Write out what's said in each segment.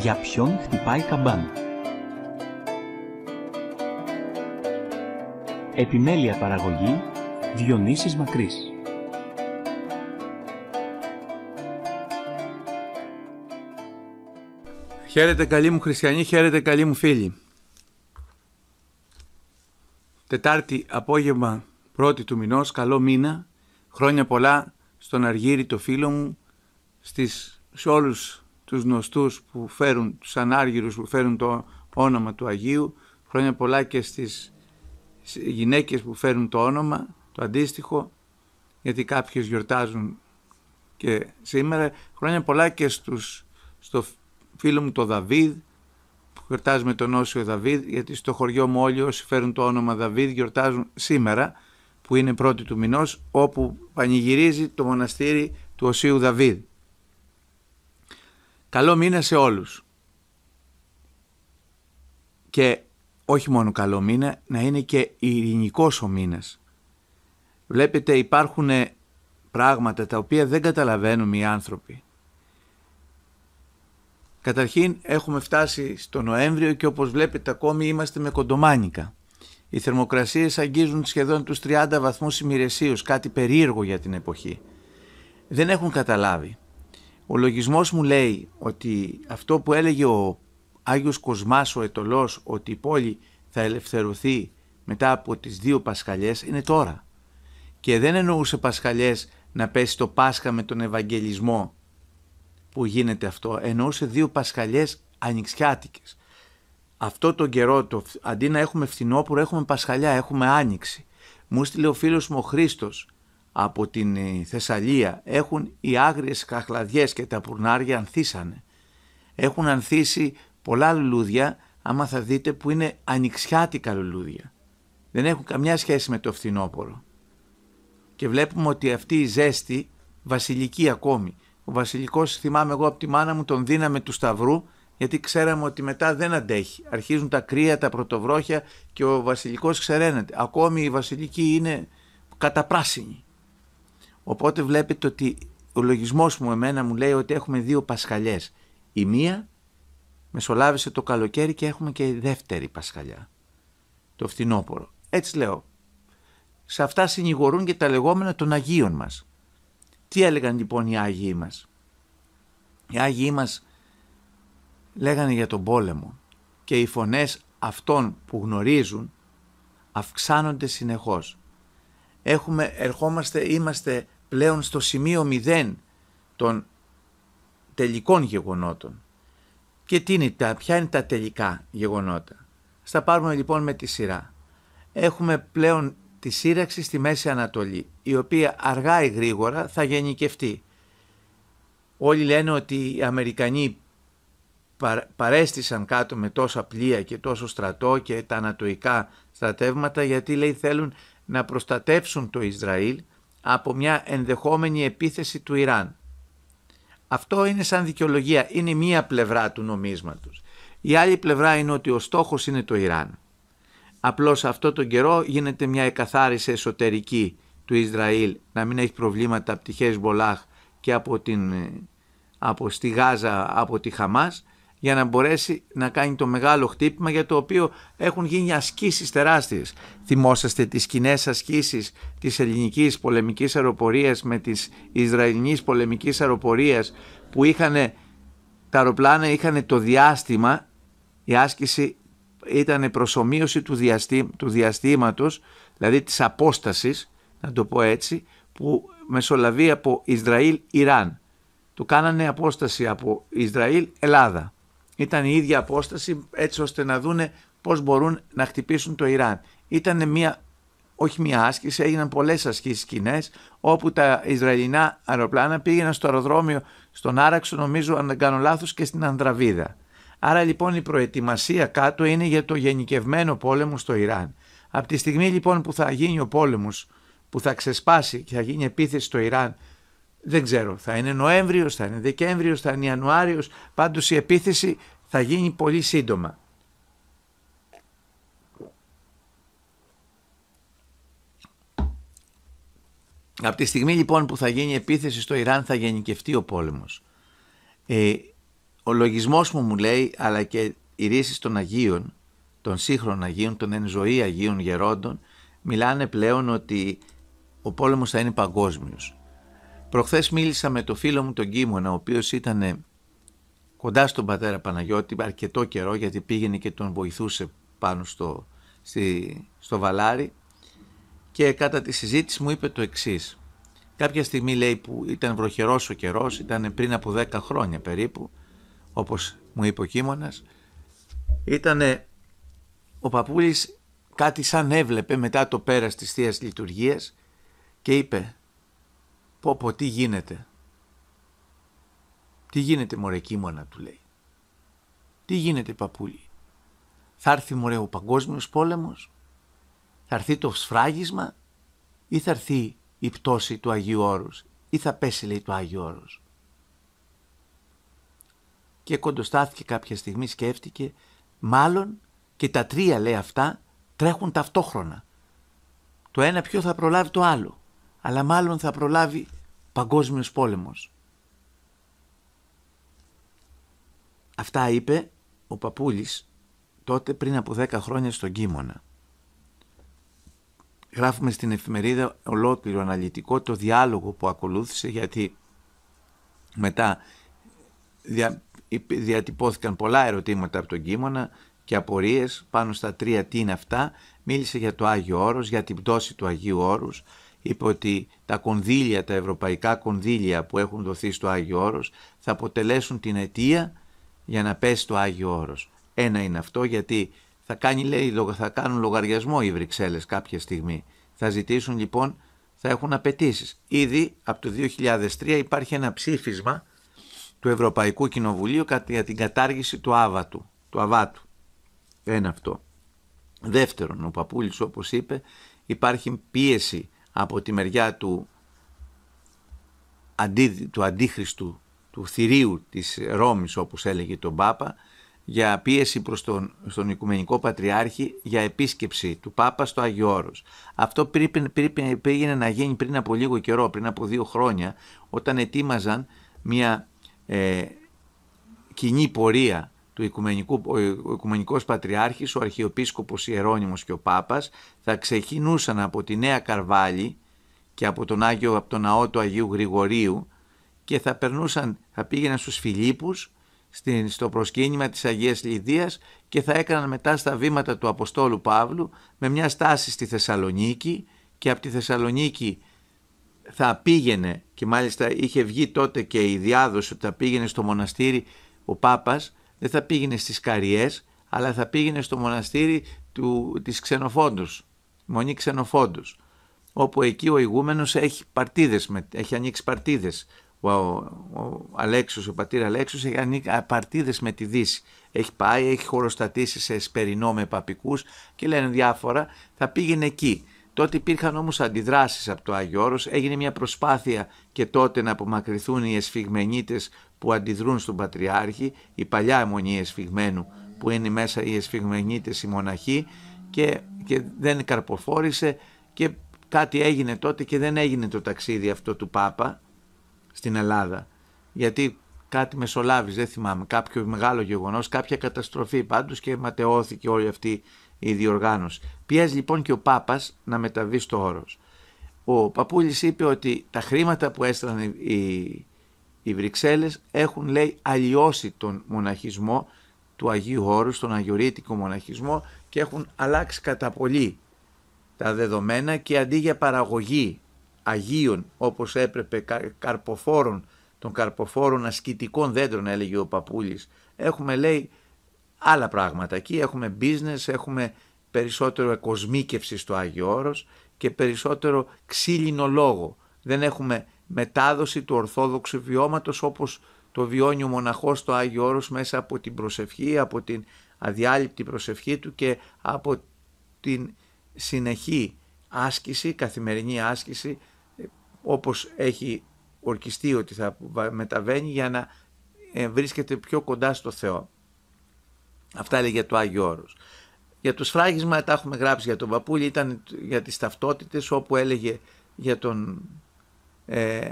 Για ποιον χτυπάει καμπάν Επιμέλεια παραγωγή Διονύσης Μακρής Χαίρετε καλή μου χριστιανοί, χαίρετε καλοί μου φίλοι. Τετάρτη απόγευμα πρώτη του μηνός, καλό μήνα, χρόνια πολλά στον Αργύρι το φίλο μου, στις σε όλους τους γνωστούς που φέρουν, τους ανάργυρους που φέρουν το όνομα του Αγίου, χρόνια πολλά και στις γυναίκες που φέρουν το όνομα, το αντίστοιχο, γιατί κάποιες γιορτάζουν και σήμερα, χρόνια πολλά και στους, στο φίλο μου το Δαβίδ, που γιορτάζουμε τον Όσιο Δαβίδ, γιατί στο χωριό μου όλοι όσοι φέρουν το όνομα Δαβίδ γιορτάζουν σήμερα, που είναι πρώτη του μηνός, όπου πανηγυρίζει το μοναστήρι του Οσίου Δαβίδ. Καλό μήνα σε όλους. Και όχι μόνο καλό μήνα, να είναι και ειρηνικός ο μήνας. Βλέπετε υπάρχουν ε, πράγματα τα οποία δεν καταλαβαίνουν οι άνθρωποι. Καταρχήν έχουμε φτάσει στο Νοέμβριο και όπως βλέπετε ακόμη είμαστε με κοντομάνικα. Οι θερμοκρασίες αγγίζουν σχεδόν τους 30 βαθμούς ημιρεσίους, κάτι περίεργο για την εποχή. Δεν έχουν καταλάβει. Ο λογισμός μου λέει ότι αυτό που έλεγε ο Άγιος Κοσμάς ο Ετωλός ότι η πόλη θα ελευθερωθεί μετά από τις δύο Πασχαλιές είναι τώρα. Και δεν εννοούσε Πασχαλιές να πέσει το Πάσχα με τον Ευαγγελισμό που γίνεται αυτό. Εννοούσε δύο Πασχαλιές ανοιξιάτικες. Αυτό τον καιρό, το, αντί να έχουμε φθινόπουρο έχουμε Πασχαλιά, έχουμε Άνοιξη. Μου στείλε ο φίλος μου ο Χρήστος από την ε, Θεσσαλία έχουν οι άγριες καχλαδιές και τα πουρνάρια ανθίσανε. Έχουν ανθίσει πολλά λουλούδια άμα θα δείτε που είναι ανοιξιάτικα λουλούδια. Δεν έχουν καμιά σχέση με το φθινόπωρο. Και βλέπουμε ότι αυτή η ζέστη βασιλική ακόμη. Ο βασιλικός θυμάμαι εγώ από τη μάνα μου τον δίναμε του σταυρού γιατί ξέραμε ότι μετά δεν αντέχει. Αρχίζουν τα κρύα, τα πρωτοβρόχια και ο βασιλικός ξεραίνεται. Ακόμη η βασιλική είναι καταπράσινη. Οπότε βλέπετε ότι ο λογισμός μου εμένα μου λέει ότι έχουμε δύο πασχαλιές. Η μία μεσολάβησε το καλοκαίρι και έχουμε και η δεύτερη πασχαλιά. Το φθινόπωρο. Έτσι λέω. Σε αυτά συνηγορούν και τα λεγόμενα των Αγίων μας. Τι έλεγαν λοιπόν οι Άγιοι μας. Οι Άγιοι μας λέγανε για τον πόλεμο και οι φωνές αυτών που γνωρίζουν αυξάνονται συνεχώς. Έχουμε, ερχόμαστε, είμαστε πλέον στο σημείο μηδέν των τελικών γεγονότων. Και τι είναι, ποια είναι τα τελικά γεγονότα. Στα πάρουμε λοιπόν με τη σειρά. Έχουμε πλέον τη σύραξη στη Μέση Ανατολή, η οποία αργά ή γρήγορα θα γενικευτεί. Όλοι λένε ότι οι Αμερικανοί παρέστησαν κάτω με τόσα πλοία και τόσο στρατό και τα ανατοϊκά στρατεύματα γιατί λέει θέλουν να προστατεύσουν το Ισραήλ από μια ενδεχόμενη επίθεση του Ιράν. Αυτό είναι σαν δικαιολογία, είναι μία πλευρά του νομίσματος. Η άλλη πλευρά είναι ότι ο στόχος είναι το Ιράν. Απλώς αυτό τον καιρό γίνεται μια εκαθάριση εσωτερική του Ισραήλ να μην έχει προβλήματα από τη Χέσμπολαχ και από, την, ε, από στη Γάζα από τη Χαμάς για να μπορέσει να κάνει το μεγάλο χτύπημα για το οποίο έχουν γίνει ασκήσεις τεράστιες. Θυμόσαστε τις κοινές ασκήσεις της ελληνικής πολεμικής αεροπορίας με τις Ισραηλινής πολεμικής αεροπορίας που είχαν τα αεροπλάνα είχαν το διάστημα, η άσκηση ήταν προσωμείωση του, διαστή, του διαστήματος, δηλαδή της απόστασης, να το πω έτσι, που μεσολαβεί από Ισραήλ-Ιράν. του κάνανε απόσταση από Ισραήλ-Ελλάδα ήταν η ίδια απόσταση έτσι ώστε να δούνε πώς μπορούν να χτυπήσουν το Ιράν. Ήταν μια, όχι μια άσκηση, έγιναν πολλές ασκήσεις κοινέ, όπου τα Ισραηλινά αεροπλάνα πήγαιναν στο αεροδρόμιο στον Άραξο νομίζω αν δεν κάνω λάθος και στην Ανδραβίδα. Άρα λοιπόν η προετοιμασία κάτω είναι για το γενικευμένο πόλεμο στο Ιράν. Από τη στιγμή λοιπόν που θα γίνει ο πόλεμος, που θα ξεσπάσει και θα γίνει επίθεση στο Ιράν δεν ξέρω, θα είναι Νοέμβριος, θα είναι Δεκέμβριος, θα είναι Ιανουάριος, πάντως η επίθεση θα γίνει πολύ σύντομα. Από τη στιγμή λοιπόν που θα γίνει επίθεση στο Ιράν θα γενικευτεί ο πόλεμος. Ε, ο λογισμός μου μου λέει αλλά και οι ρίσεις των Αγίων, των σύγχρονων Αγίων, των εν ζωή Αγίων Γερόντων μιλάνε πλέον ότι ο πόλεμος θα είναι παγκόσμιος. Προχθές μίλησα με το φίλο μου τον Κίμωνα, ο οποίος ήταν ε, κοντά στον πατέρα Παναγιώτη αρκετό καιρό γιατί πήγαινε και τον βοηθούσε πάνω στο, στη, στο βαλάρι και κατά τη συζήτηση μου είπε το εξής. Κάποια στιγμή λέει που ήταν βροχερός ο καιρός, ήταν πριν από 10 χρόνια περίπου, όπως μου είπε ο Κίμωνας, ήταν ο παππούλης κάτι σαν έβλεπε μετά το πέρας της θείας Λειτουργίας και είπε πω πω τι γίνεται. Τι γίνεται μωρέ του λέει. Τι γίνεται παπούλι; Θα έρθει μωρέ ο παγκόσμιος πόλεμος. Θα έρθει το σφράγισμα ή θα έρθει η πτώση του Αγίου Όρους ή θα πέσει λέει το Άγιο Όρος. Και κοντοστάθηκε κάποια στιγμή σκέφτηκε μάλλον και τα τρία λέει αυτά τρέχουν ταυτόχρονα. Το ένα ποιο θα προλάβει το άλλο αλλά μάλλον θα προλάβει Παγκόσμιος πόλεμος. Αυτά είπε ο Παπούλης τότε πριν από 10 χρόνια στον Κίμωνα. Γράφουμε στην εφημερίδα ολόκληρο αναλυτικό το διάλογο που ακολούθησε γιατί μετά δια, διατυπώθηκαν πολλά ερωτήματα από τον Κίμωνα και απορίες πάνω στα τρία τι είναι αυτά. Μίλησε για το Άγιο Όρος, για την πτώση του Αγίου Όρους, είπε ότι τα κονδύλια, τα ευρωπαϊκά κονδύλια που έχουν δοθεί στο Άγιο Όρος θα αποτελέσουν την αιτία για να πέσει το Άγιο Όρος. Ένα είναι αυτό γιατί θα, κάνει, λέει, θα κάνουν λογαριασμό οι Βρυξέλλες κάποια στιγμή. Θα ζητήσουν λοιπόν, θα έχουν απαιτήσεις. Ήδη από το 2003 υπάρχει ένα ψήφισμα του Ευρωπαϊκού Κοινοβουλίου για την κατάργηση του άβατου, του αβάτου. Ένα αυτό. Δεύτερον, ο Παπούλης όπως είπε υπάρχει πίεση από τη μεριά του, του αντίχριστου, του θηρίου της Ρώμης όπως έλεγε τον Πάπα, για πίεση προς τον, στον Οικουμενικό Πατριάρχη για επίσκεψη του Πάπα στο Άγιο Όρος. Αυτό πήγαινε, να γίνει πριν από λίγο καιρό, πριν από δύο χρόνια, όταν ετοίμαζαν μια ε, κοινή πορεία του Οικουμενικού, ο Οικουμενικός Πατριάρχης, ο Αρχιεπίσκοπος Ιερώνυμος και ο Πάπας θα ξεκινούσαν από τη Νέα Καρβάλη και από τον, Άγιο, από τον ναό του Αγίου Γρηγορίου και θα, περνούσαν, θα πήγαιναν στους Φιλίππους στο προσκύνημα της Αγίας Λιδίας και θα έκαναν μετά στα βήματα του Αποστόλου Παύλου με μια στάση στη Θεσσαλονίκη και από τη Θεσσαλονίκη θα πήγαινε και μάλιστα είχε βγει τότε και η διάδοση ότι θα πήγαινε στο μοναστήρι ο Πάπας δεν θα πήγαινε στις Καριές αλλά θα πήγαινε στο μοναστήρι του, της Ξενοφόντους, Μονή Ξενοφόντους όπου εκεί ο ηγούμενος έχει παρτίδες, έχει ανοίξει παρτίδες. Ο, ο, Αλέξος, ο πατήρ Αλέξος έχει ανοίξει παρτίδες με τη Δύση. Έχει πάει, έχει χωροστατήσει σε σπερινό με παπικούς και λένε διάφορα, θα πήγαινε εκεί. Τότε υπήρχαν όμως αντιδράσεις από το Άγιο Όρος, έγινε μια προσπάθεια και τότε να απομακρυνθούν οι εσφυγμενίτες που αντιδρούν στον Πατριάρχη, η παλιά αιμονή εσφιγμένου που είναι μέσα οι εσφυγμενίτες, οι μοναχοί και, και δεν καρποφόρησε και κάτι έγινε τότε και δεν έγινε το ταξίδι αυτό του Πάπα στην Ελλάδα γιατί κάτι μεσολάβης δεν θυμάμαι κάποιο μεγάλο γεγονός, κάποια καταστροφή πάντως και ματαιώθηκε όλη αυτή η διοργάνωση. Πιέζει λοιπόν και ο Πάπας να μεταβεί στο όρος. Ο Παπούλης είπε ότι τα χρήματα που έστρανε οι, οι Βρυξέλλες έχουν λέει αλλοιώσει τον μοναχισμό του Αγίου Όρου, τον Αγιορείτικο μοναχισμό και έχουν αλλάξει κατά πολύ τα δεδομένα και αντί για παραγωγή Αγίων όπως έπρεπε καρποφόρων των καρποφόρων ασκητικών δέντρων έλεγε ο Παπούλης έχουμε λέει άλλα πράγματα. Εκεί έχουμε business, έχουμε περισσότερο εκοσμίκευση στο Άγιο Όρος και περισσότερο ξύλινο λόγο. Δεν έχουμε μετάδοση του ορθόδοξου βιώματος όπως το βιώνει ο μοναχός στο Άγιο Όρος μέσα από την προσευχή, από την αδιάλειπτη προσευχή του και από την συνεχή άσκηση, καθημερινή άσκηση όπως έχει ορκιστεί ότι θα μεταβαίνει για να ε, βρίσκεται πιο κοντά στο Θεό. Αυτά έλεγε το Άγιο Όρος. Για το σφράγισμα τα έχουμε γράψει για τον Παπούλη, ήταν για τις ταυτότητες όπου έλεγε για τον, ε,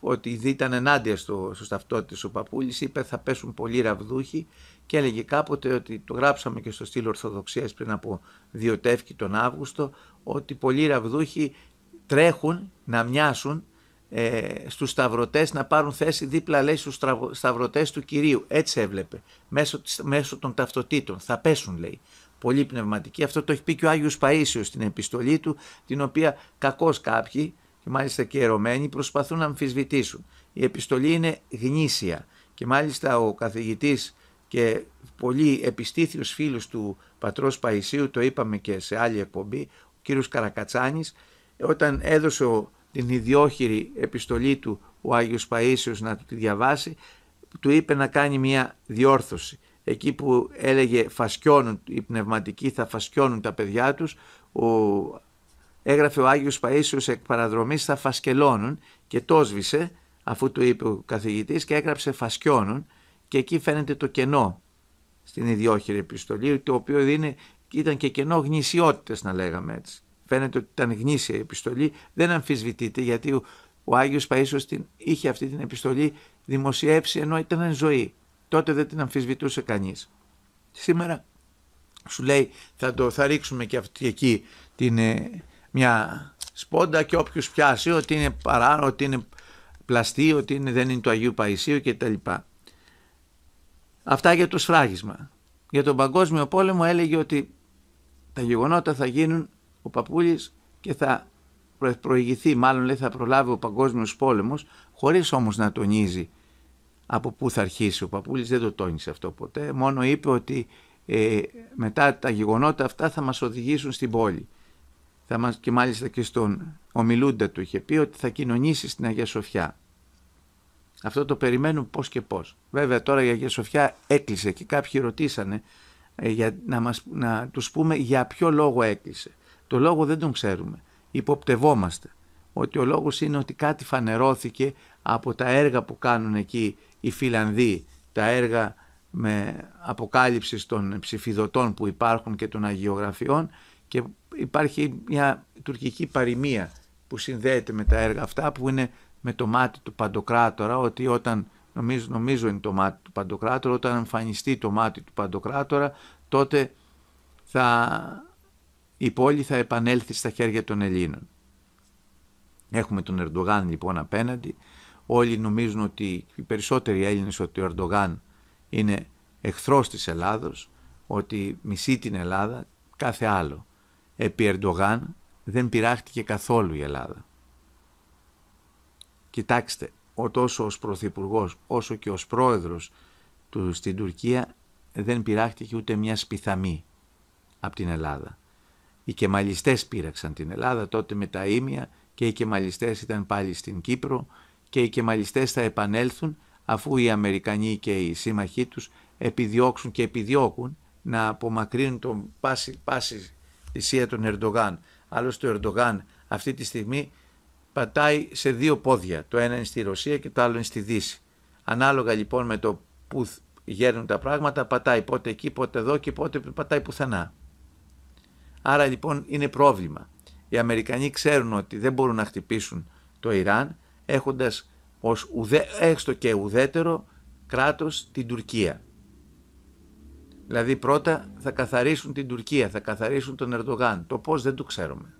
ότι ήταν ενάντια στο, στο ταυτότητες ο Παπούλης, είπε θα πέσουν πολλοί ραβδούχοι και έλεγε κάποτε ότι το γράψαμε και στο στήλο Ορθοδοξίας πριν από δύο τον Αύγουστο, ότι πολλοί ραβδούχοι τρέχουν να μοιάσουν ε, στους σταυρωτές να πάρουν θέση δίπλα λέει στους σταυρωτές του Κυρίου. Έτσι έβλεπε, μέσω, μέσω των ταυτοτήτων. Θα πέσουν λέει. Πολύ πνευματική. Αυτό το έχει πει και ο Άγιος Παΐσιος στην επιστολή του, την οποία κακώς κάποιοι, και μάλιστα και ερωμένοι, προσπαθούν να αμφισβητήσουν. Η επιστολή είναι γνήσια και μάλιστα ο καθηγητής και πολύ επιστήθιος φίλος του πατρός Παϊσίου, το είπαμε και σε άλλη εκπομπή, ο κύριος Καρακατσάνης, όταν έδωσε ο την ιδιόχειρη επιστολή του ο Άγιος Παΐσιος να του τη διαβάσει, του είπε να κάνει μια διόρθωση. Εκεί που έλεγε φασκιώνουν, οι πνευματικοί θα φασκιώνουν τα παιδιά τους, ο, έγραφε ο Άγιος Παΐσιος εκ παραδρομής θα φασκελώνουν και το σβησε αφού του είπε ο καθηγητής και έγραψε φασκιώνουν και εκεί φαίνεται το κενό στην ιδιόχειρη επιστολή, το οποίο ήταν και κενό γνησιότητες να λέγαμε έτσι φαίνεται ότι ήταν γνήσια η επιστολή, δεν αμφισβητείται γιατί ο, ο Άγιος Παϊσίος την, είχε αυτή την επιστολή δημοσιεύσει ενώ ήταν εν ζωή. Τότε δεν την αμφισβητούσε κανείς. Σήμερα σου λέει θα, το, θα ρίξουμε και αυτή εκεί την, ε, μια σπόντα και όποιος πιάσει ότι είναι παρά, ότι είναι πλαστή, ότι είναι, δεν είναι του Αγίου Παϊσίου κτλ. Αυτά για το σφράγισμα. Για τον Παγκόσμιο Πόλεμο έλεγε ότι τα γεγονότα θα γίνουν ο παππούλης και θα προηγηθεί, μάλλον λέει θα προλάβει ο παγκόσμιος πόλεμος, χωρίς όμως να τονίζει από πού θα αρχίσει. Ο παππούλης δεν το τόνισε αυτό ποτέ, μόνο είπε ότι ε, μετά τα γεγονότα αυτά θα μας οδηγήσουν στην πόλη. Θα μας, και μάλιστα και στον ομιλούντα του είχε πει ότι θα κοινωνήσει στην Αγία Σοφιά. Αυτό το περιμένουν πώς και πώς. Βέβαια τώρα η Αγία Σοφιά έκλεισε και κάποιοι ρωτήσανε ε, για να, μας, να τους πούμε για ποιο λόγο έκλεισε. Το λόγο δεν τον ξέρουμε. Υποπτευόμαστε ότι ο λόγος είναι ότι κάτι φανερώθηκε από τα έργα που κάνουν εκεί οι Φιλανδοί, τα έργα με αποκάλυψη των ψηφιδωτών που υπάρχουν και των αγιογραφιών και υπάρχει μια τουρκική παροιμία που συνδέεται με τα έργα αυτά που είναι με το μάτι του Παντοκράτορα ότι όταν νομίζω, νομίζω είναι το μάτι του Παντοκράτορα όταν εμφανιστεί το μάτι του Παντοκράτορα τότε θα η πόλη θα επανέλθει στα χέρια των Ελλήνων. Έχουμε τον Ερντογάν λοιπόν απέναντι. Όλοι νομίζουν ότι οι περισσότεροι Έλληνες ότι ο Ερντογάν είναι εχθρός της Ελλάδος, ότι μισεί την Ελλάδα, κάθε άλλο. Επί Ερντογάν δεν πειράχτηκε καθόλου η Ελλάδα. Κοιτάξτε, ο τόσο ως Πρωθυπουργός, όσο και ως πρόεδρος του στην Τουρκία δεν πειράχτηκε ούτε μια σπιθαμή από την Ελλάδα. Οι κεμαλιστές πήραξαν την Ελλάδα τότε με τα Ήμια και οι κεμαλιστές ήταν πάλι στην Κύπρο και οι κεμαλιστές θα επανέλθουν αφού οι Αμερικανοί και οι σύμμαχοί τους επιδιώξουν και επιδιώκουν να απομακρύνουν τον πάση, πάση θυσία των Ερντογάν. Άλλωστε ο Ερντογάν αυτή τη στιγμή πατάει σε δύο πόδια. Το ένα είναι στη Ρωσία και το άλλο είναι στη Δύση. Ανάλογα λοιπόν με το που γέρνουν τα πράγματα πατάει πότε εκεί, πότε εδώ και πότε πατάει πουθενά. Άρα λοιπόν είναι πρόβλημα. Οι Αμερικανοί ξέρουν ότι δεν μπορούν να χτυπήσουν το Ιράν έχοντας ως ουδε, έστω και ουδέτερο κράτος την Τουρκία. Δηλαδή πρώτα θα καθαρίσουν την Τουρκία, θα καθαρίσουν τον Ερντογάν. Το πώς δεν το ξέρουμε.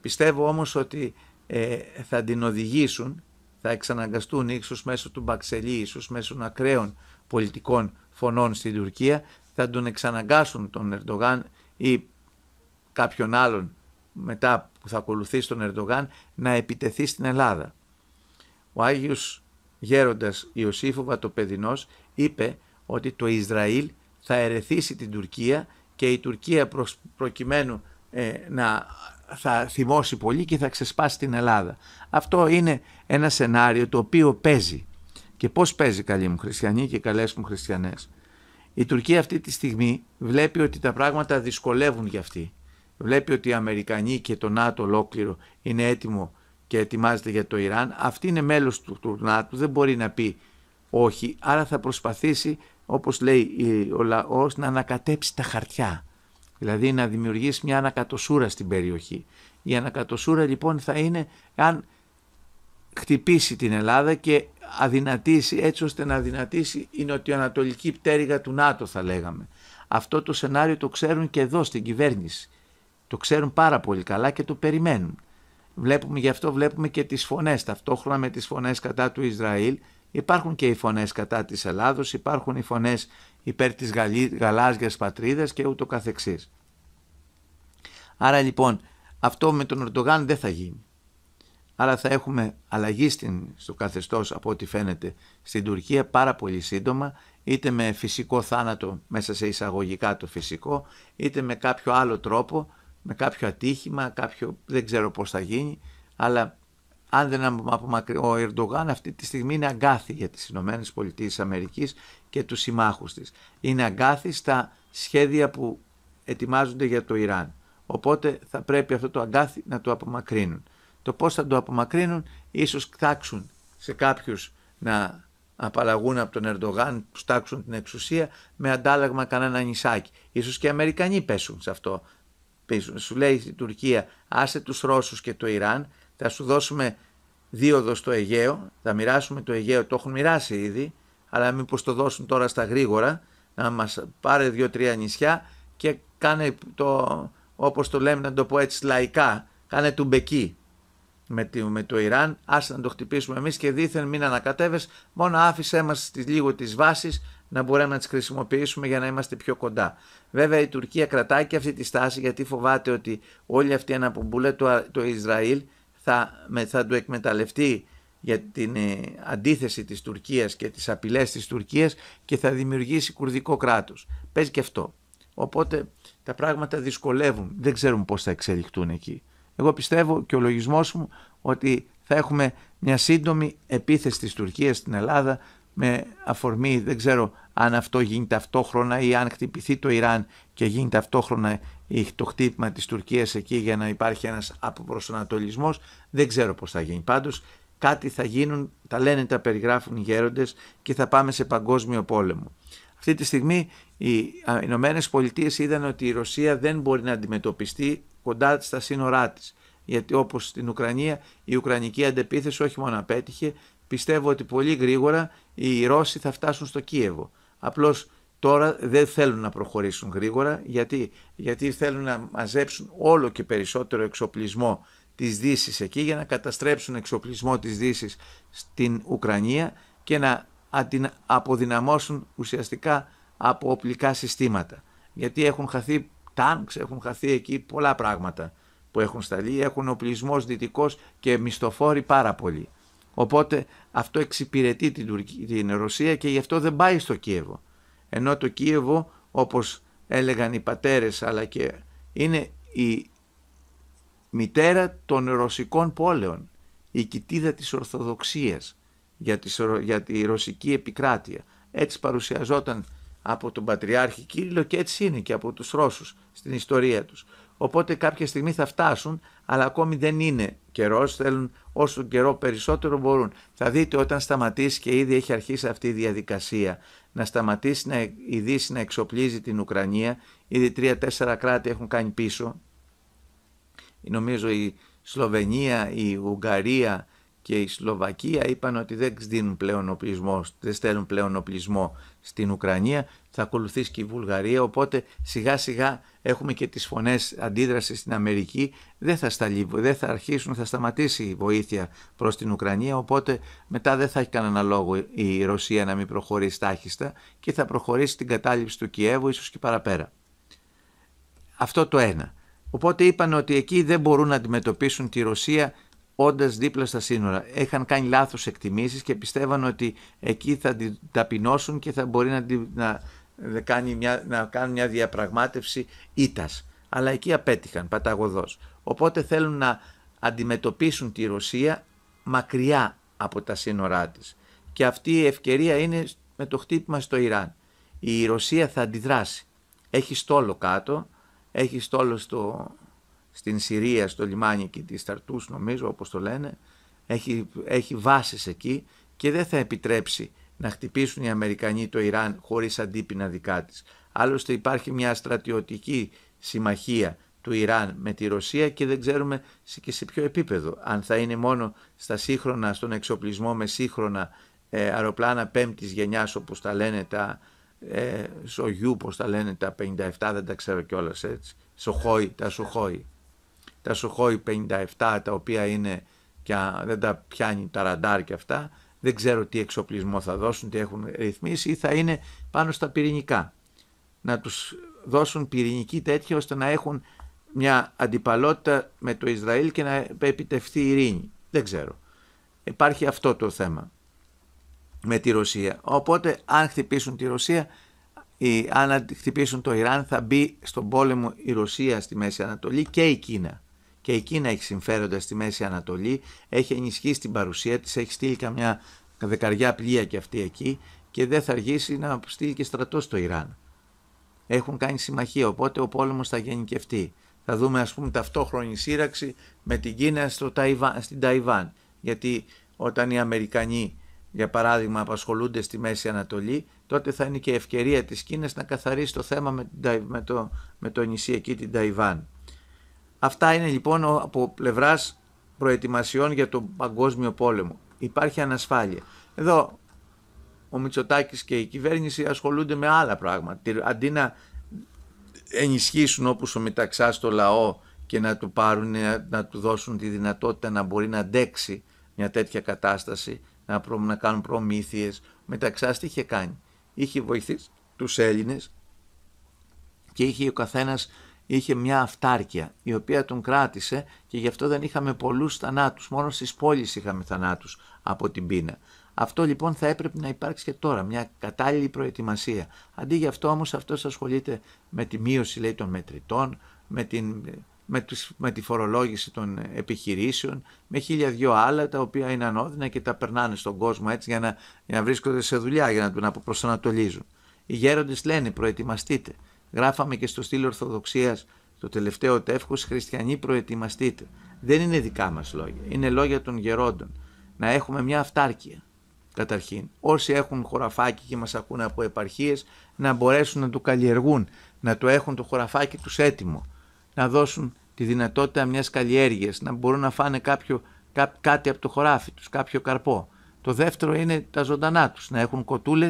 Πιστεύω όμως ότι ε, θα την οδηγήσουν, θα εξαναγκαστούν ίσως μέσω του Μπαξελή, ίσως μέσω ακραίων πολιτικών φωνών στην Τουρκία, θα τον εξαναγκάσουν τον Ερντογάν ή κάποιον άλλον μετά που θα ακολουθήσει τον Ερντογάν να επιτεθεί στην Ελλάδα. Ο Άγιος Γέροντας το Βατοπεδινός είπε ότι το Ισραήλ θα ερεθίσει την Τουρκία και η Τουρκία προκειμένου ε, να θα θυμώσει πολύ και θα ξεσπάσει την Ελλάδα. Αυτό είναι ένα σενάριο το οποίο παίζει. Και πώς παίζει καλοί μου χριστιανοί και καλές μου χριστιανές. Η Τουρκία αυτή τη στιγμή βλέπει ότι τα πράγματα δυσκολεύουν για αυτή βλέπει ότι οι Αμερικανοί και το ΝΑΤΟ ολόκληρο είναι έτοιμο και ετοιμάζεται για το Ιράν, αυτή είναι μέλος του, του ΝΑΤΟ, δεν μπορεί να πει όχι, άρα θα προσπαθήσει, όπως λέει ο λαός, να ανακατέψει τα χαρτιά. Δηλαδή να δημιουργήσει μια ανακατοσούρα στην περιοχή. Η ανακατοσούρα λοιπόν θα είναι αν χτυπήσει την Ελλάδα και αδυνατήσει έτσι ώστε να αδυνατήσει η νοτιοανατολική πτέρυγα του ΝΑΤΟ θα λέγαμε. Αυτό το σενάριο το ξέρουν και εδώ στην κυβέρνηση. Το ξέρουν πάρα πολύ καλά και το περιμένουν. Βλέπουμε, γι' αυτό βλέπουμε και τις φωνές ταυτόχρονα με τις φωνές κατά του Ισραήλ. Υπάρχουν και οι φωνές κατά της Ελλάδος, υπάρχουν οι φωνές υπέρ της γαλάζιας πατρίδας και ούτω καθεξής. Άρα λοιπόν αυτό με τον Ορτογάν δεν θα γίνει. Άρα θα έχουμε αλλαγή στην, στο καθεστώς από ό,τι φαίνεται στην Τουρκία πάρα πολύ σύντομα είτε με φυσικό θάνατο μέσα σε εισαγωγικά το φυσικό είτε με κάποιο άλλο τρόπο με κάποιο ατύχημα, κάποιο, δεν ξέρω πώς θα γίνει, αλλά αν δεν απομακρυ... ο Ερντογάν αυτή τη στιγμή είναι αγκάθι για τις Ηνωμένες Πολιτείες Αμερικής και τους συμμάχους της. Είναι αγκάθι στα σχέδια που ετοιμάζονται για το Ιράν. Οπότε θα πρέπει αυτό το αγκάθι να το απομακρύνουν. Το πώς θα το απομακρύνουν, ίσως κτάξουν σε κάποιους να απαλλαγούν από τον Ερντογάν, που στάξουν την εξουσία με αντάλλαγμα κανένα νησάκι. Ίσως και οι Αμερικανοί πέσουν σε αυτό σου λέει η Τουρκία άσε τους Ρώσους και το Ιράν, θα σου δώσουμε δίωδο στο Αιγαίο, θα μοιράσουμε το Αιγαίο, το έχουν μοιράσει ήδη, αλλά μήπως το δώσουν τώρα στα γρήγορα, να μας πάρει δύο-τρία νησιά και κάνε το, όπως το λέμε να το πω έτσι λαϊκά, κάνε του μπεκί με, το Ιράν, άσε να το χτυπήσουμε εμείς και δίθεν μην ανακατεύες, μόνο άφησέ μας λίγο τις βάσεις να μπορέμε να τις χρησιμοποιήσουμε για να είμαστε πιο κοντά. Βέβαια η Τουρκία κρατάει και αυτή τη στάση γιατί φοβάται ότι όλη αυτή η αναπομπούλα το, Ισραήλ θα, θα του εκμεταλλευτεί για την ε, αντίθεση της Τουρκίας και τις απειλές της Τουρκίας και θα δημιουργήσει κουρδικό κράτος. Πες και αυτό. Οπότε τα πράγματα δυσκολεύουν. Δεν ξέρουμε πώς θα εξελιχτούν εκεί. Εγώ πιστεύω και ο λογισμός μου ότι θα έχουμε μια σύντομη επίθεση της Τουρκίας στην Ελλάδα με αφορμή δεν ξέρω αν αυτό γίνει ταυτόχρονα ή αν χτυπηθεί το Ιράν και γίνει ταυτόχρονα το χτύπημα της Τουρκίας εκεί για να υπάρχει ένας αποπροσανατολισμός δεν ξέρω πώς θα γίνει πάντως κάτι θα γίνουν, τα λένε τα περιγράφουν οι γέροντες και θα πάμε σε παγκόσμιο πόλεμο. Αυτή τη στιγμή οι Ηνωμένες Πολιτείες είδαν ότι η Ρωσία δεν μπορεί να αντιμετωπιστεί κοντά στα σύνορά της. Γιατί όπως στην Ουκρανία η Ουκρανική αντεπίθεση όχι μόνο απέτυχε, πιστεύω ότι πολύ γρήγορα οι Ρώσοι θα φτάσουν στο Κίεβο. Απλώς τώρα δεν θέλουν να προχωρήσουν γρήγορα γιατί, γιατί θέλουν να μαζέψουν όλο και περισσότερο εξοπλισμό της δύσης εκεί για να καταστρέψουν εξοπλισμό της δύσης στην Ουκρανία και να την αποδυναμώσουν ουσιαστικά από οπλικά συστήματα. Γιατί έχουν χαθεί τάγκς, έχουν χαθεί εκεί πολλά πράγματα που έχουν σταλεί, έχουν οπλισμός δυτικός και μισθοφόροι πάρα πολύ. Οπότε αυτό εξυπηρετεί την, Ρωσία και γι' αυτό δεν πάει στο Κίεβο. Ενώ το Κίεβο όπως έλεγαν οι πατέρες αλλά και είναι η μητέρα των ρωσικών πόλεων, η κοιτίδα της Ορθοδοξίας για, για τη ρωσική επικράτεια. Έτσι παρουσιαζόταν από τον Πατριάρχη Κύριλο και έτσι είναι και από τους Ρώσους στην ιστορία τους. Οπότε κάποια στιγμή θα φτάσουν αλλά ακόμη δεν είναι καιρός, θέλουν όσο καιρό περισσότερο μπορούν. Θα δείτε όταν σταματήσει και ήδη έχει αρχίσει αυτή η διαδικασία να σταματήσει να, η Δύση να εξοπλίζει την Ουκρανία. Ήδη τρία-τέσσερα κράτη έχουν κάνει πίσω. Νομίζω η Σλοβενία, η Ουγγαρία και η Σλοβακία είπαν ότι δεν δίνουν πλέον δεν στέλνουν πλέον οπλισμό στην Ουκρανία θα ακολουθήσει και η Βουλγαρία, οπότε σιγά σιγά έχουμε και τις φωνές αντίδρασης στην Αμερική, δεν θα, σταλεί, δεν θα αρχίσουν, θα σταματήσει η βοήθεια προς την Ουκρανία, οπότε μετά δεν θα έχει κανένα λόγο η Ρωσία να μην προχωρήσει τάχιστα και θα προχωρήσει την κατάληψη του Κιέβου ίσως και παραπέρα. Αυτό το ένα. Οπότε είπαν ότι εκεί δεν μπορούν να αντιμετωπίσουν τη Ρωσία όντας δίπλα στα σύνορα. Έχαν κάνει λάθος εκτιμήσεις και πιστεύαν ότι εκεί θα την ταπεινώσουν και θα μπορεί να, να, να κάνει μια, να κάνουν μια διαπραγμάτευση ήτας. Αλλά εκεί απέτυχαν παταγωδός. Οπότε θέλουν να αντιμετωπίσουν τη Ρωσία μακριά από τα σύνορά της. Και αυτή η ευκαιρία είναι με το χτύπημα στο Ιράν. Η Ρωσία θα αντιδράσει. Έχει στόλο κάτω, έχει στόλο στο, στην Συρία, στο λιμάνι εκεί της Ταρτούς νομίζω όπως το λένε, έχει, έχει βάσεις εκεί και δεν θα επιτρέψει να χτυπήσουν οι Αμερικανοί το Ιράν χωρίς αντίπεινα δικά της. Άλλωστε υπάρχει μια στρατιωτική συμμαχία του Ιράν με τη Ρωσία και δεν ξέρουμε και σε ποιο επίπεδο. Αν θα είναι μόνο στα σύγχρονα, στον εξοπλισμό με σύγχρονα ε, αεροπλάνα πέμπτης γενιάς όπως τα λένε τα ε, Σογιού, όπως τα λένε τα 57, δεν τα ξέρω κιόλας έτσι. Σοχόι, τα Σοχόι. Τα Σοχόι 57 τα οποία είναι και δεν τα πιάνει τα ραντάρ και αυτά δεν ξέρω τι εξοπλισμό θα δώσουν, τι έχουν ρυθμίσει ή θα είναι πάνω στα πυρηνικά. Να τους δώσουν πυρηνική τέτοια ώστε να έχουν μια αντιπαλότητα με το Ισραήλ και να επιτευχθεί η ειρήνη. Δεν ξέρω. Υπάρχει αυτό το θέμα με τη Ρωσία. Οπότε αν χτυπήσουν τη Ρωσία ή αν χτυπήσουν το Ιράν θα μπει στον πόλεμο η Ρωσία στη Μέση Ανατολή και η Κίνα και η Κίνα έχει συμφέροντα στη Μέση Ανατολή, έχει ενισχύσει την παρουσία της, έχει στείλει καμιά δεκαριά πλοία και αυτή εκεί και δεν θα αργήσει να στείλει και στρατό στο Ιράν. Έχουν κάνει συμμαχία, οπότε ο πόλεμος θα γενικευτεί. Θα δούμε ας πούμε ταυτόχρονη σύραξη με την Κίνα στο στην Ταϊβάν. Γιατί όταν οι Αμερικανοί για παράδειγμα απασχολούνται στη Μέση Ανατολή, τότε θα είναι και ευκαιρία της Κίνας να καθαρίσει το θέμα με, το, με το νησί εκεί την Ταϊβάν. Αυτά είναι λοιπόν από πλευράς προετοιμασιών για τον Παγκόσμιο Πόλεμο. Υπάρχει ανασφάλεια. Εδώ ο Μητσοτάκης και η κυβέρνηση ασχολούνται με άλλα πράγματα. Αντί να ενισχύσουν όπως ο Μηταξά το λαό και να του, πάρουν, να του δώσουν τη δυνατότητα να μπορεί να αντέξει μια τέτοια κατάσταση, να, προ, να κάνουν προμήθειες. Ο Μηταξά τι είχε κάνει. Είχε βοηθήσει τους Έλληνες και είχε ο καθένας είχε μια αυτάρκεια η οποία τον κράτησε και γι' αυτό δεν είχαμε πολλούς θανάτους, μόνο στις πόλεις είχαμε θανάτους από την πείνα. Αυτό λοιπόν θα έπρεπε να υπάρξει και τώρα, μια κατάλληλη προετοιμασία. Αντί γι' αυτό όμως αυτός ασχολείται με τη μείωση λέει, των μετρητών, με, την, με, με τη φορολόγηση των επιχειρήσεων, με χίλια δυο άλλα τα οποία είναι ανώδυνα και τα περνάνε στον κόσμο έτσι για να, να βρίσκονται σε δουλειά, για να τον αποπροσανατολίζουν. Οι γέροντες λένε προετοιμαστείτε. Γράφαμε και στο στήλο Ορθοδοξίας το τελευταίο τεύχος: «Χριστιανοί προετοιμαστείτε». Δεν είναι δικά μας λόγια, είναι λόγια των γερόντων. Να έχουμε μια αυτάρκεια καταρχήν. Όσοι έχουν χωραφάκι και μας ακούνε από επαρχίες να μπορέσουν να το καλλιεργούν, να το έχουν το χωραφάκι τους έτοιμο, να δώσουν τη δυνατότητα μιας καλλιέργειας, να μπορούν να φάνε κάτι από το χωράφι τους, κάποιο καρπό. Το δεύτερο είναι τα ζωντανά τους, να έχουν κοτούλες,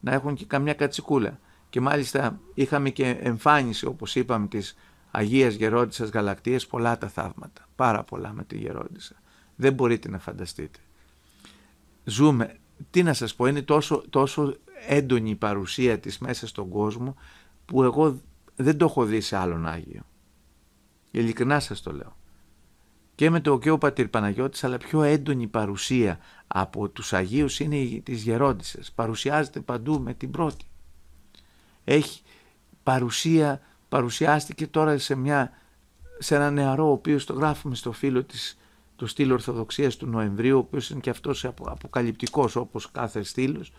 να έχουν και καμιά κατσικούλα και μάλιστα είχαμε και εμφάνιση όπως είπαμε της Αγίας Γερόντισσας Γαλακτίας πολλά τα θαύματα, πάρα πολλά με τη Γερόντισσα. Δεν μπορείτε να φανταστείτε. Ζούμε, τι να σας πω, είναι τόσο, τόσο έντονη η παρουσία της μέσα στον κόσμο που εγώ δεν το έχω δει σε άλλον Άγιο. Ειλικρινά σας το λέω. Και με το και ο Πατήρ Παναγιώτης, αλλά πιο έντονη παρουσία από τους Αγίους είναι της Γερόντισσας. Παρουσιάζεται παντού με την πρώτη έχει παρουσία, παρουσιάστηκε τώρα σε, μια, σε ένα νεαρό ο οποίος το γράφουμε στο φίλο της, του στυλ Ορθοδοξίας του Νοεμβρίου, ο οποίος είναι και αυτός αποκαλυπτικός όπως κάθε στήλος,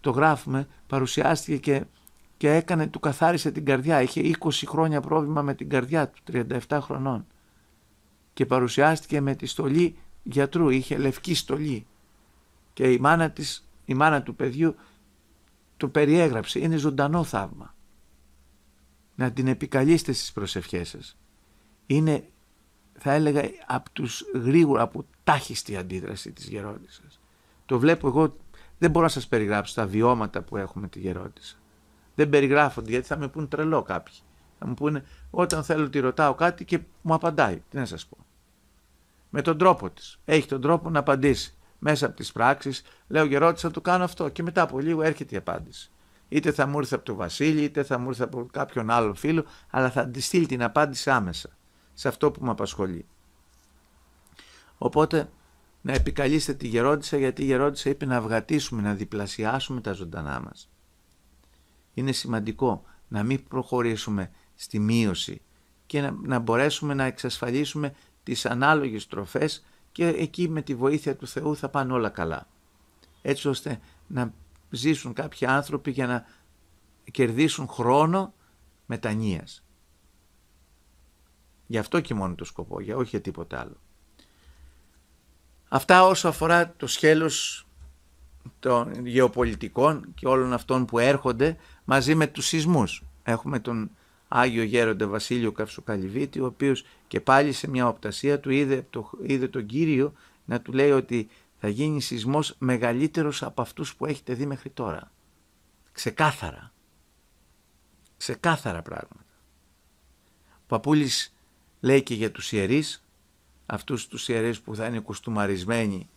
το γράφουμε, παρουσιάστηκε και, και έκανε, του καθάρισε την καρδιά. Είχε 20 χρόνια πρόβλημα με την καρδιά του, 37 χρονών. Και παρουσιάστηκε με τη στολή γιατρού, είχε λευκή στολή. Και η μάνα, της, η μάνα του παιδιού το περιέγραψε. Είναι ζωντανό θαύμα. Να την επικαλείστε στις προσευχές σας. Είναι, θα έλεγα, από τους γρήγορα, από τάχιστη αντίδραση της γερόντισσας. Το βλέπω εγώ, δεν μπορώ να σας περιγράψω τα βιώματα που έχουμε τη γερόντισσα. Δεν περιγράφονται γιατί θα με πούν τρελό κάποιοι. Θα μου πούνε όταν θέλω τη ρωτάω κάτι και μου απαντάει. Τι να σας πω. Με τον τρόπο της. Έχει τον τρόπο να απαντήσει μέσα από τις πράξεις, λέω και θα του κάνω αυτό. Και μετά από λίγο έρχεται η απάντηση. Είτε θα μου ήρθε από τον Βασίλη, είτε θα μου ήρθε από κάποιον άλλο φίλο, αλλά θα τη την απάντηση άμεσα σε αυτό που με απασχολεί. Οπότε να επικαλείστε τη γερότησα γιατί η γερότησα είπε να αυγατήσουμε, να διπλασιάσουμε τα ζωντανά μας. Είναι σημαντικό να μην προχωρήσουμε στη μείωση και να, να μπορέσουμε να εξασφαλίσουμε τις ανάλογες τροφές και εκεί με τη βοήθεια του Θεού θα πάνε όλα καλά. Έτσι ώστε να ζήσουν κάποιοι άνθρωποι για να κερδίσουν χρόνο μετανοίας. Γι' αυτό και μόνο το σκοπό, για όχι για τίποτα άλλο. Αυτά όσο αφορά το σχέλος των γεωπολιτικών και όλων αυτών που έρχονται μαζί με τους σεισμούς. Έχουμε τον Άγιο Γέροντα Βασίλειο Καυσοκαλυβίτη, ο οποίος και πάλι σε μια οπτασία του είδε, το, τον Κύριο να του λέει ότι θα γίνει σεισμός μεγαλύτερος από αυτούς που έχετε δει μέχρι τώρα. Ξεκάθαρα. Ξεκάθαρα πράγματα. Ο Παπούλης λέει και για τους ιερείς. αυτούς τους ιερείς που θα είναι κουστούμαρισμένοι,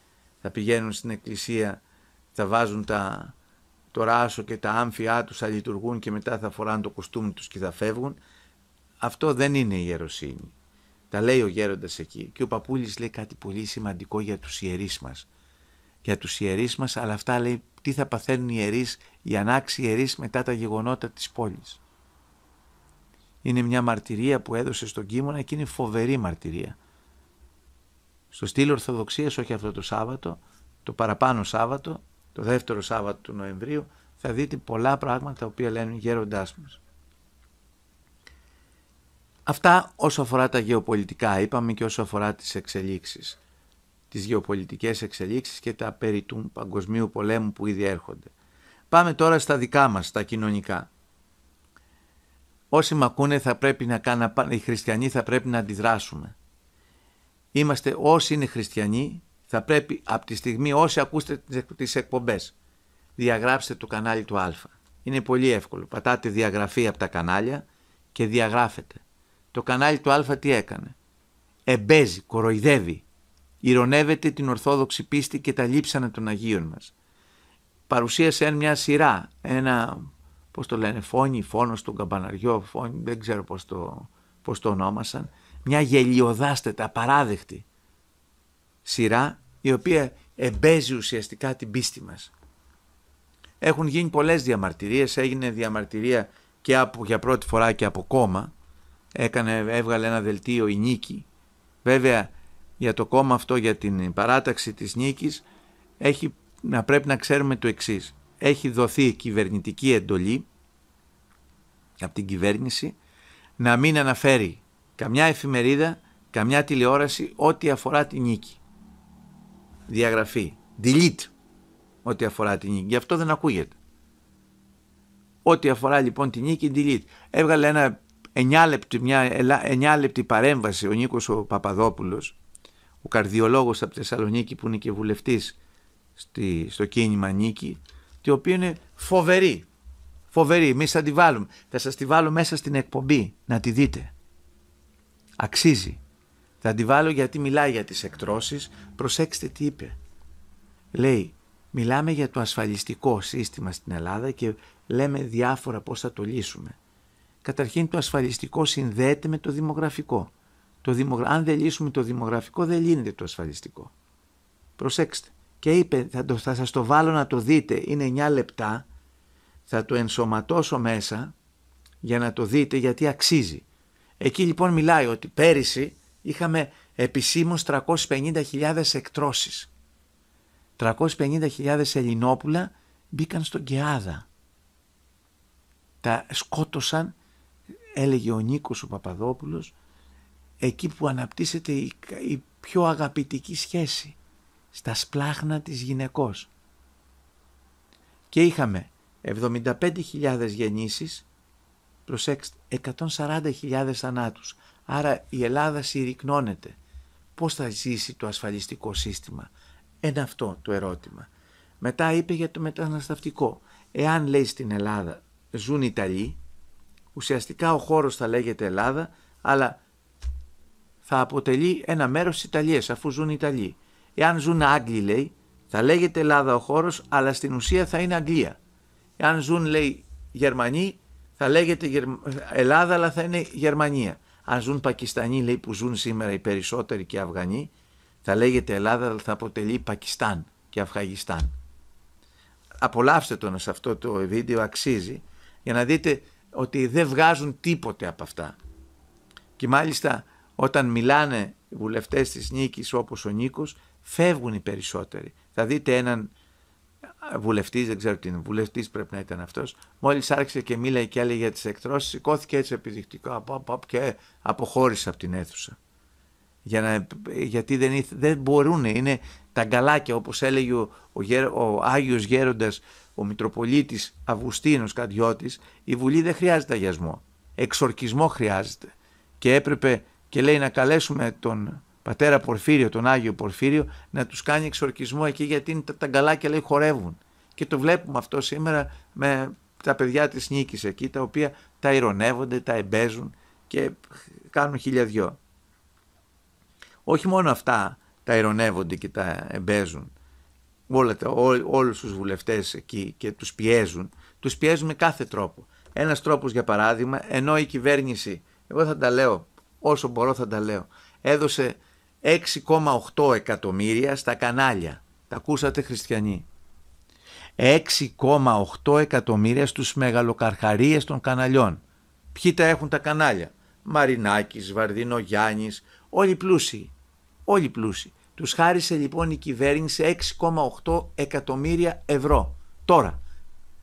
θα πηγαίνουν στην εκκλησία, θα βάζουν τα, το ράσο και τα άμφια τους θα λειτουργούν και μετά θα φοράνε το κοστούμι τους και θα φεύγουν. Αυτό δεν είναι η ιεροσύνη. Τα λέει ο γέροντας εκεί και ο παππούλης λέει κάτι πολύ σημαντικό για τους ιερείς μας. Για τους ιερείς μας, αλλά αυτά λέει τι θα παθαίνουν οι ιερείς, οι ανάξιοι ιερείς μετά τα γεγονότα της πόλης. Είναι μια μαρτυρία που έδωσε στον Κίμωνα και είναι φοβερή μαρτυρία. Στο στήλο Ορθοδοξίας, όχι αυτό το Σάββατο, το παραπάνω Σάββατο, το δεύτερο Σάββατο του Νοεμβρίου, θα δείτε πολλά πράγματα τα οποία λένε γέροντάς μας. Αυτά όσο αφορά τα γεωπολιτικά είπαμε και όσο αφορά τις εξελίξεις, τις γεωπολιτικές εξελίξεις και τα περί του παγκοσμίου πολέμου που ήδη έρχονται. Πάμε τώρα στα δικά μας, τα κοινωνικά. Όσοι μακούνε, ακούνε θα πρέπει να οι χριστιανοί θα πρέπει να αντιδράσουμε. Είμαστε όσοι είναι χριστιανοί θα πρέπει από τη στιγμή όσοι ακούστε τις εκπομπές διαγράψτε το κανάλι του Α. Είναι πολύ εύκολο. Πατάτε διαγραφή από τα κανάλια και διαγράφετε. Το κανάλι του Α τι έκανε. Εμπέζει, κοροϊδεύει, ηρωνεύεται την Ορθόδοξη πίστη και τα λείψανε των Αγίων μας. Παρουσίασε μια σειρά, ένα, πώς το λένε, φόνη, φόνος του καμπαναριό, φόνη, δεν ξέρω πώς το, ονόμασαν, μια γελιοδάστετα, απαράδεκτη σειρά η οποία εμπέζει ουσιαστικά την πίστη μας. Έχουν γίνει πολλές διαμαρτυρίες, έγινε διαμαρτυρία και από, για πρώτη φορά και από κόμμα, Έκανε, έβγαλε ένα δελτίο η Νίκη. Βέβαια για το κόμμα αυτό, για την παράταξη της Νίκης, έχει, να πρέπει να ξέρουμε το εξής. Έχει δοθεί κυβερνητική εντολή από την κυβέρνηση να μην αναφέρει καμιά εφημερίδα, καμιά τηλεόραση ό,τι αφορά την Νίκη διαγραφή, delete ό,τι αφορά την νίκη. Γι' αυτό δεν ακούγεται. Ό,τι αφορά λοιπόν την νίκη, delete. Έβγαλε ένα εννιάλεπτη μια εννιάλεπτη παρέμβαση ο Νίκος ο Παπαδόπουλος, ο καρδιολόγος από Θεσσαλονίκη που είναι και βουλευτής στη, στο κίνημα Νίκη, το οποία είναι φοβερή. Φοβερή, εμείς θα τη βάλουμε. Θα σας τη βάλω μέσα στην εκπομπή, να τη δείτε. Αξίζει. Θα τη βάλω γιατί μιλάει για τις εκτρώσεις. Προσέξτε τι είπε. Λέει, μιλάμε για το ασφαλιστικό σύστημα στην Ελλάδα και λέμε διάφορα πώς θα το λύσουμε. Καταρχήν το ασφαλιστικό συνδέεται με το δημογραφικό. Το δημογρα... Αν δεν λύσουμε το δημογραφικό δεν λύνεται το ασφαλιστικό. Προσέξτε. Και είπε θα, το, θα σας το βάλω να το δείτε. Είναι 9 λεπτά. Θα το ενσωματώσω μέσα για να το δείτε γιατί αξίζει. Εκεί λοιπόν μιλάει ότι πέρυσι είχαμε επισήμως 350.000 εκτρώσεις. 350.000 Ελληνόπουλα μπήκαν στον Κεάδα. Τα σκότωσαν, έλεγε ο Νίκος ο Παπαδόπουλος, εκεί που αναπτύσσεται η, πιο αγαπητική σχέση, στα σπλάχνα της γυναικός. Και είχαμε 75.000 γεννήσεις, προσέξτε, 140.000 θανάτους. Άρα η Ελλάδα συρρυκνώνεται. Πώς θα ζήσει το ασφαλιστικό σύστημα. Είναι αυτό το ερώτημα. Μετά είπε για το μεταναστευτικό. Εάν λέει στην Ελλάδα ζουν Ιταλοί, ουσιαστικά ο χώρος θα λέγεται Ελλάδα, αλλά θα αποτελεί ένα μέρος της Ιταλίας αφού ζουν Ιταλοί. Εάν ζουν Άγγλοι λέει, θα λέγεται Ελλάδα ο χώρος, αλλά στην ουσία θα είναι Αγγλία. Εάν ζουν λέει Γερμανοί, θα λέγεται Ελλάδα, αλλά θα είναι Γερμανία. Αν ζουν Πακιστανοί, λέει, που ζουν σήμερα οι περισσότεροι και Αφγανοί, θα λέγεται Ελλάδα, αλλά θα αποτελεί Πακιστάν και Αφγανιστάν. Απολαύστε τον σε αυτό το βίντεο, αξίζει, για να δείτε ότι δεν βγάζουν τίποτε από αυτά. Και μάλιστα όταν μιλάνε οι βουλευτές της νίκης όπως ο Νίκος, φεύγουν οι περισσότεροι. Θα δείτε έναν ε, βουλευτής, δεν ξέρω τι είναι, βουλευτής πρέπει να ήταν αυτός. Μόλις άρχισε και μίλαγε και έλεγε για τις εκτρώσεις, σηκώθηκε έτσι επιδεικτικό από, και αποχώρησε από την αίθουσα. Για να, γιατί δεν, ήθε, δεν μπορούν, είναι τα γκαλάκια όπως έλεγε ο, ο, ο Άγιος Γέροντας, ο Μητροπολίτης Αυγουστίνος Καντιώτης, η Βουλή δεν χρειάζεται αγιασμό, εξορκισμό χρειάζεται. Και έπρεπε και λέει να καλέσουμε τον πατέρα Πορφύριο, τον Άγιο Πορφύριο, να τους κάνει εξορκισμό εκεί γιατί είναι τα γκαλάκια λέει χορεύουν. Και το βλέπουμε αυτό σήμερα με τα παιδιά της νίκης εκεί, τα οποία τα ηρωνεύονται, τα εμπέζουν και κάνουν χιλιαδιό. Όχι μόνο αυτά τα ηρωνεύονται και τα εμπέζουν, όλα τα, ό, όλους τους βουλευτές εκεί και τους πιέζουν, τους πιέζουν με κάθε τρόπο. Ένας τρόπος για παράδειγμα, ενώ η κυβέρνηση, εγώ θα τα λέω, όσο μπορώ θα τα λέω, έδωσε 6,8 εκατομμύρια στα κανάλια. Τα ακούσατε χριστιανοί. 6,8 εκατομμύρια στους μεγαλοκαρχαρίες των καναλιών. Ποιοι τα έχουν τα κανάλια. Μαρινάκης, Γιάννης, όλοι πλούσιοι. Όλοι πλούσιοι. Τους χάρισε λοιπόν η κυβέρνηση 6,8 εκατομμύρια ευρώ. Τώρα,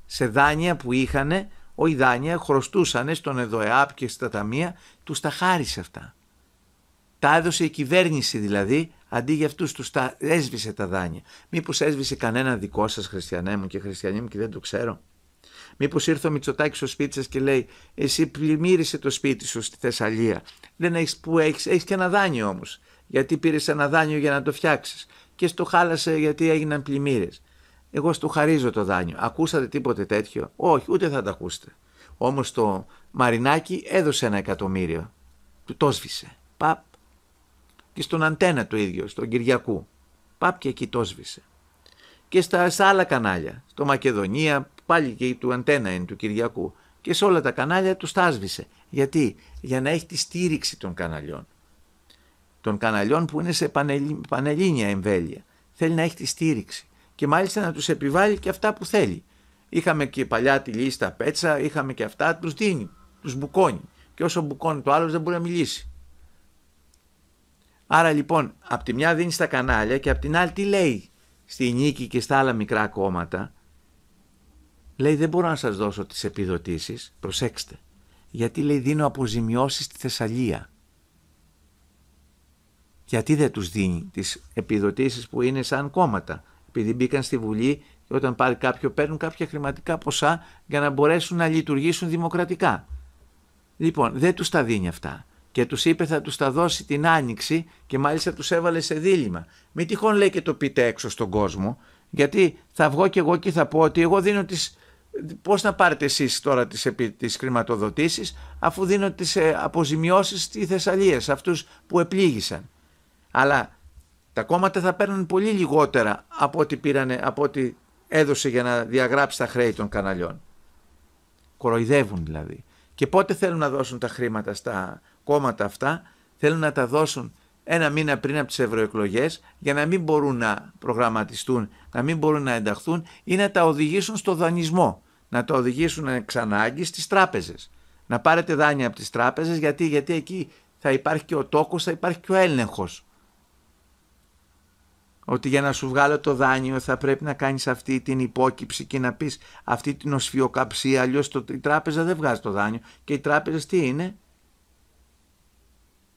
σε δάνεια που είχανε, οι δάνεια, χρωστούσανε στον ΕΔΟΕΑΠ και στα ταμεία, τους τα χάρισε αυτά. Τα έδωσε η κυβέρνηση δηλαδή, αντί για αυτούς τους τα έσβησε τα δάνεια. Μήπως έσβησε κανένα δικό σας, χριστιανέ μου και χριστιανή μου, και δεν το ξέρω. Μήπως ήρθε ο Μητσοτάκης στο σπίτι σας και λέει: Εσύ πλημμύρισε το σπίτι σου στη Θεσσαλία. Δεν έχεις που έχεις, έχεις και ένα δάνειο όμως. Γιατί πήρες ένα δάνειο για να το φτιάξεις. Και στο χάλασε γιατί έγιναν πλημμύρες. Εγώ στο χαρίζω το δάνειο. Ακούσατε τίποτε τέτοιο. Όχι, ούτε θα τα ακούσετε. Όμως το Μαρινάκι έδωσε ένα εκατομμύριο. Του το σβήσε. Πα, και στον Αντένα το ίδιο, στον Κυριακού. Πάπια και εκεί το σβήσε. Και στα, στα άλλα κανάλια, στο Μακεδονία, πάλι και του Αντένα είναι του Κυριακού. Και σε όλα τα κανάλια του τα σβήσε. Γιατί, για να έχει τη στήριξη των καναλιών. Των καναλιών που είναι σε πανελλη, πανελλήνια εμβέλεια. Θέλει να έχει τη στήριξη. Και μάλιστα να τους επιβάλλει και αυτά που θέλει. Είχαμε και παλιά τη λίστα πέτσα, είχαμε και αυτά, τους δίνει, τους μπουκώνει. Και όσο μπουκώνει το άλλος δεν μπορεί να μιλήσει. Άρα λοιπόν, από τη μια δίνεις στα κανάλια και από την άλλη τι λέει στη νίκη και στα άλλα μικρά κόμματα. Λέει δεν μπορώ να σας δώσω τις επιδοτήσεις, προσέξτε. Γιατί λέει δίνω αποζημιώσεις στη Θεσσαλία. Γιατί δεν τους δίνει τις επιδοτήσεις που είναι σαν κόμματα. Επειδή μπήκαν στη Βουλή και όταν πάρει κάποιο παίρνουν κάποια χρηματικά ποσά για να μπορέσουν να λειτουργήσουν δημοκρατικά. Λοιπόν δεν τους τα δίνει αυτά και τους είπε θα τους τα δώσει την άνοιξη και μάλιστα τους έβαλε σε δίλημα. Μη τυχόν λέει και το πείτε έξω στον κόσμο γιατί θα βγω και εγώ και θα πω ότι εγώ δίνω τις... Πώς να πάρετε εσείς τώρα τις, επί, τις αφού δίνω τις ε, αποζημιώσεις στη Θεσσαλία σε αυτούς που επλήγησαν. Αλλά τα κόμματα θα παίρνουν πολύ λιγότερα από ό,τι, πήρανε, από ό,τι έδωσε για να διαγράψει τα χρέη των καναλιών. Κοροϊδεύουν δηλαδή. Και πότε θέλουν να δώσουν τα χρήματα στα, κόμματα αυτά θέλουν να τα δώσουν ένα μήνα πριν από τις ευρωεκλογές για να μην μπορούν να προγραμματιστούν, να μην μπορούν να ενταχθούν ή να τα οδηγήσουν στο δανεισμό, να τα οδηγήσουν εξ ανάγκη στις τράπεζες. Να πάρετε δάνεια από τις τράπεζες γιατί, γιατί εκεί θα υπάρχει και ο τόκος, θα υπάρχει και ο έλεγχος. Ότι για να σου βγάλω το δάνειο θα πρέπει να κάνεις αυτή την υπόκυψη και να πεις αυτή την οσφιοκαψία, αλλιώς το, η τράπεζα δεν βγάζει το δάνειο. Και οι τράπεζες τι είναι,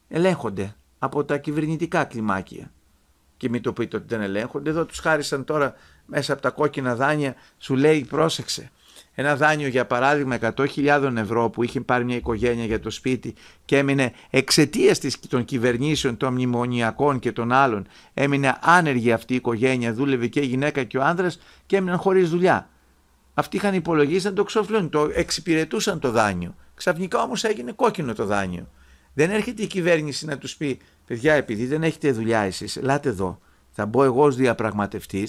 ελέγχονται από τα κυβερνητικά κλιμάκια. Και μην το πείτε ότι δεν ελέγχονται. Εδώ τους χάρισαν τώρα μέσα από τα κόκκινα δάνεια, σου λέει πρόσεξε. Ένα δάνειο για παράδειγμα 100.000 ευρώ που είχε πάρει μια οικογένεια για το σπίτι και έμεινε εξαιτίας των κυβερνήσεων των μνημονιακών και των άλλων έμεινε άνεργη αυτή η οικογένεια, δούλευε και η γυναίκα και ο άνδρας και έμειναν χωρίς δουλειά. Αυτοί είχαν υπολογίσει να το ξοφλούν, το εξυπηρετούσαν το δάνειο. Ξαφνικά όμως έγινε κόκκινο το δάνειο. Δεν έρχεται η κυβέρνηση να τους πει, παιδιά, επειδή δεν έχετε δουλειά εσείς, ελάτε εδώ. Θα μπω εγώ ως διαπραγματευτής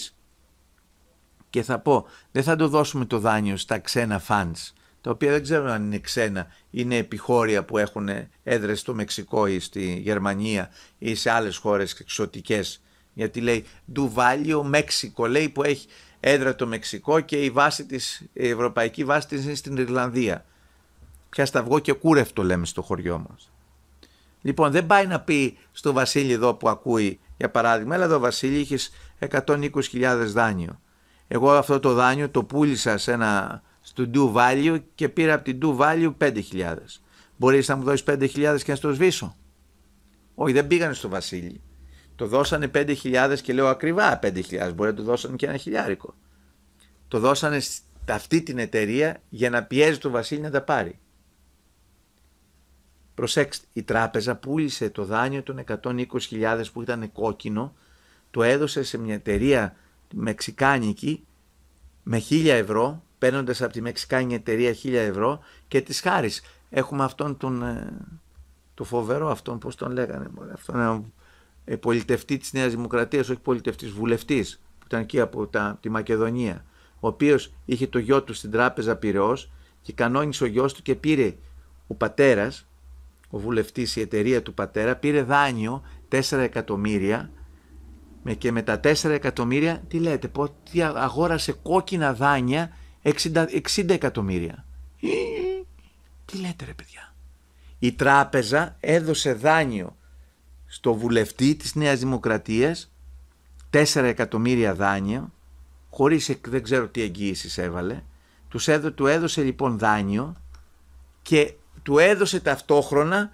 και θα πω, δεν θα το δώσουμε το δάνειο στα ξένα funds, τα οποία δεν ξέρω αν είναι ξένα, είναι επιχώρια που έχουν έδρες στο Μεξικό ή στη Γερμανία ή σε άλλες χώρες εξωτικές. Γιατί λέει Ντουβάλιο Μέξικο, λέει που έχει έδρα το Μεξικό και η, βάση της, η ευρωπαϊκή βάση της είναι στην Ιρλανδία. Πια σταυγό και κούρευτο λέμε στο χωριό μας. Λοιπόν, δεν πάει να πει στο Βασίλη εδώ που ακούει, για παράδειγμα, έλα εδώ Βασίλη, είχες 120.000 δάνειο. Εγώ αυτό το δάνειο το πούλησα σε ένα, στο Do Value και πήρα από την Do Value 5.000. Μπορείς να μου δώσεις 5.000 και να στο σβήσω. Όχι, δεν πήγανε στο Βασίλη. Το δώσανε 5.000 και λέω ακριβά 5.000, μπορεί να το δώσανε και ένα χιλιάρικο. Το δώσανε αυτή την εταιρεία για να πιέζει το Βασίλη να τα πάρει. Προσέξτε, η τράπεζα πούλησε το δάνειο των 120.000 που ήταν κόκκινο, το έδωσε σε μια εταιρεία μεξικάνικη με 1.000 ευρώ, παίρνοντας από τη μεξικάνικη εταιρεία 1.000 ευρώ και της χάρης. Έχουμε αυτόν τον. Ε, το φοβερό αυτόν, πώς τον λέγανε, αυτόν τον ε, ε, πολιτευτή της Νέας Δημοκρατίας, όχι πολιτευτής, βουλευτής, που ήταν εκεί από τα, τη Μακεδονία, ο οποίος είχε το γιο του στην τράπεζα Πυραιός και κανόνισε ο γιος του και πήρε ο πατέρας, ο βουλευτής, η εταιρεία του πατέρα, πήρε δάνειο 4 εκατομμύρια και με τα 4 εκατομμύρια τι λέτε, αγόρασε κόκκινα δάνεια 60, 60 εκατομμύρια. Τι λέτε ρε παιδιά. Η τράπεζα έδωσε δάνειο στο βουλευτή της Νέας Δημοκρατίας 4 εκατομμύρια δάνειο χωρίς δεν ξέρω τι εγγύησει έβαλε τους έδωσε, του έδωσε λοιπόν δάνειο και του έδωσε ταυτόχρονα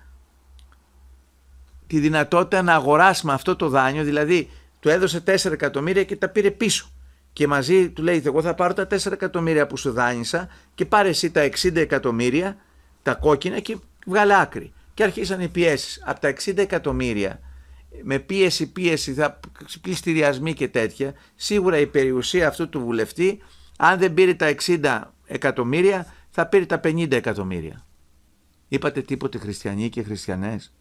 τη δυνατότητα να αγοράσει με αυτό το δάνειο, δηλαδή του έδωσε 4 εκατομμύρια και τα πήρε πίσω. Και μαζί του λέει: Εγώ θα πάρω τα 4 εκατομμύρια που σου δάνεισα και πάρε εσύ τα 60 εκατομμύρια, τα κόκκινα και βγάλε άκρη. Και αρχίσαν οι πιέσεις. Από τα 60 εκατομμύρια, με πίεση, πίεση, θα πληστηριασμοί και τέτοια, σίγουρα η περιουσία αυτού του βουλευτή, αν δεν πήρε τα 60 εκατομμύρια, θα πήρε τα 50 εκατομμύρια. Είπατε τίποτε χριστιανοί και χριστιανές.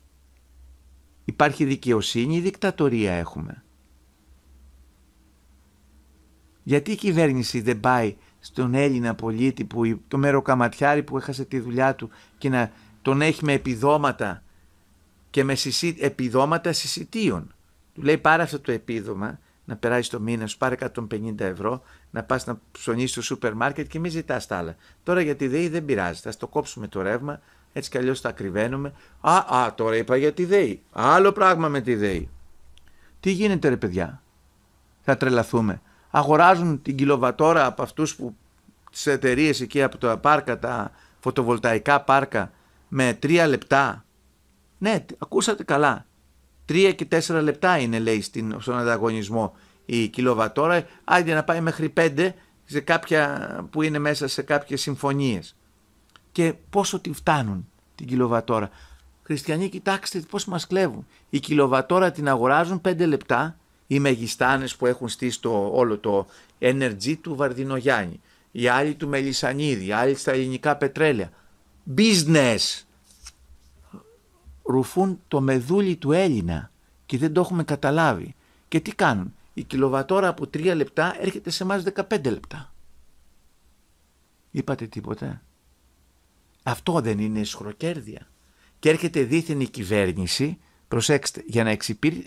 Υπάρχει δικαιοσύνη ή δικτατορία έχουμε. Γιατί η κυβέρνηση δεν πάει στον Έλληνα πολίτη, που, το μεροκαματιάρι που έχασε τη δουλειά του και να τον έχει με επιδόματα και με συσι... επιδόματα συσιτίων. Του λέει πάρε αυτό το επίδομα να περάσει το μήνα, σου πάρε 150 ευρώ, να πας να ψωνίσεις στο σούπερ μάρκετ και μη ζητάς τα άλλα. Τώρα για τη ΔΕΗ δεν πειράζει, θα στο κόψουμε το ρεύμα, έτσι κι αλλιώς τα κρυβαίνουμε. Α, α, τώρα είπα για τη ΔΕΗ. Άλλο πράγμα με τη ΔΕΗ. Τι γίνεται ρε παιδιά, θα τρελαθούμε. Αγοράζουν την κιλοβατόρα από αυτούς που τις εταιρείες εκεί από τα πάρκα, τα φωτοβολταϊκά πάρκα με τρία λεπτά. Ναι, ακούσατε καλά. Τρία και τέσσερα λεπτά είναι λέει στον ανταγωνισμό η κιλοβατόρα. Άντε να πάει μέχρι πέντε σε που είναι μέσα σε κάποιες συμφωνίες και πόσο τη φτάνουν την κιλοβατόρα. Χριστιανοί, κοιτάξτε πώς μας κλέβουν. Η κιλοβατόρα την αγοράζουν 5 λεπτά οι μεγιστάνες που έχουν στήσει όλο το energy του Βαρδινογιάννη. Οι άλλοι του Μελισανίδη, οι άλλοι στα ελληνικά πετρέλαια. Business! Ρουφούν το μεδούλι του Έλληνα και δεν το έχουμε καταλάβει. Και τι κάνουν. Η κιλοβατόρα από 3 λεπτά έρχεται σε εμάς 15 λεπτά. Είπατε τίποτα. Αυτό δεν είναι σχροκέρδια Και έρχεται δίθεν η κυβέρνηση, προσέξτε, για να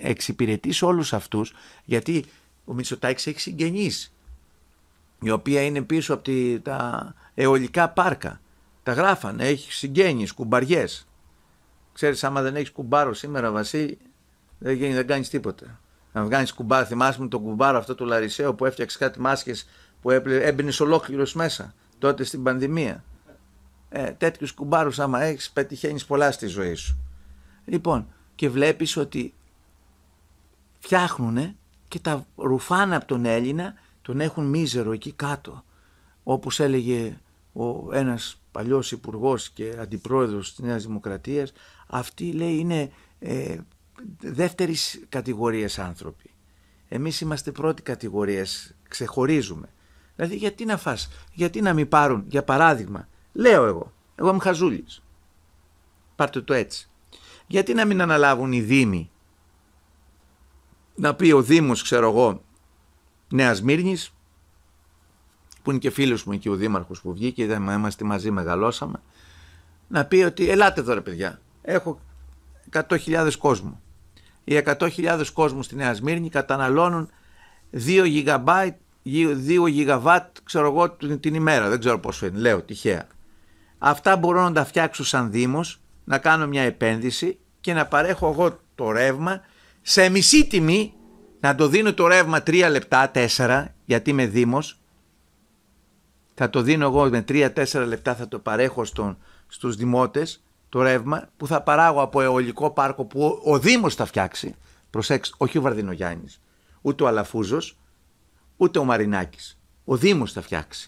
εξυπηρετήσει όλους αυτούς, γιατί ο Μητσοτάκης έχει συγγενείς, η οποία είναι πίσω από τη, τα αιωλικά πάρκα. Τα γράφανε, έχει συγγένειες, κουμπαριές. Ξέρεις, άμα δεν έχεις κουμπάρο σήμερα, βασί δεν, γίνει, κάνεις τίποτα. Να βγάλεις κουμπάρο, θυμάσαι με τον κουμπάρο αυτό του Λαρισαίου που έφτιαξε κάτι μάσκες που έμπαινες ολόκληρος μέσα τότε στην πανδημία ε, τέτοιους κουμπάρους άμα έχεις, πετυχαίνεις πολλά στη ζωή σου. Λοιπόν και βλέπεις ότι φτιάχνουν και τα ρουφάνε από τον Έλληνα τον έχουν μίζερο εκεί κάτω. Όπως έλεγε ο ένας παλιός υπουργός και αντιπρόεδρος της Νέας Δημοκρατίας αυτοί λέει είναι ε, δεύτερης κατηγορίας άνθρωποι. Εμείς είμαστε πρώτη κατηγορίας, ξεχωρίζουμε. Δηλαδή γιατί να φας, γιατί να μην πάρουν, για παράδειγμα, Λέω εγώ. Εγώ είμαι χαζούλης. Πάρτε το έτσι. Γιατί να μην αναλάβουν οι Δήμοι να πει ο Δήμος, ξέρω εγώ, Νέας Μύρνης, που είναι και φίλος μου εκεί ο Δήμαρχος που βγήκε, είμαστε μαζί μεγαλώσαμε, να πει ότι ελάτε εδώ ρε παιδιά, έχω 100.000 κόσμο. Οι 100.000 κόσμου στη Νέα Σμύρνη καταναλώνουν 2 γιγαμπάιτ, 2 γιγαβάτ, ξέρω εγώ, την ημέρα. Δεν ξέρω πόσο είναι, λέω τυχαία. Αυτά μπορώ να τα φτιάξω σαν Δήμος, να κάνω μια επένδυση και να παρέχω εγώ το ρεύμα σε μισή τιμή, να το δίνω το ρεύμα τρία λεπτά, τέσσερα, γιατί είμαι Δήμος, θα το δίνω εγώ με τρία-τέσσερα λεπτά θα το παρέχω στον, στους δημότες το ρεύμα που θα παράγω από αιωλικό πάρκο που ο, ο Δήμος θα φτιάξει. Προσέξτε, όχι ο Βαρδινογιάννης, ούτε ο Αλαφούζος, ούτε ο Μαρινάκης. Ο Δήμος θα φτιάξει.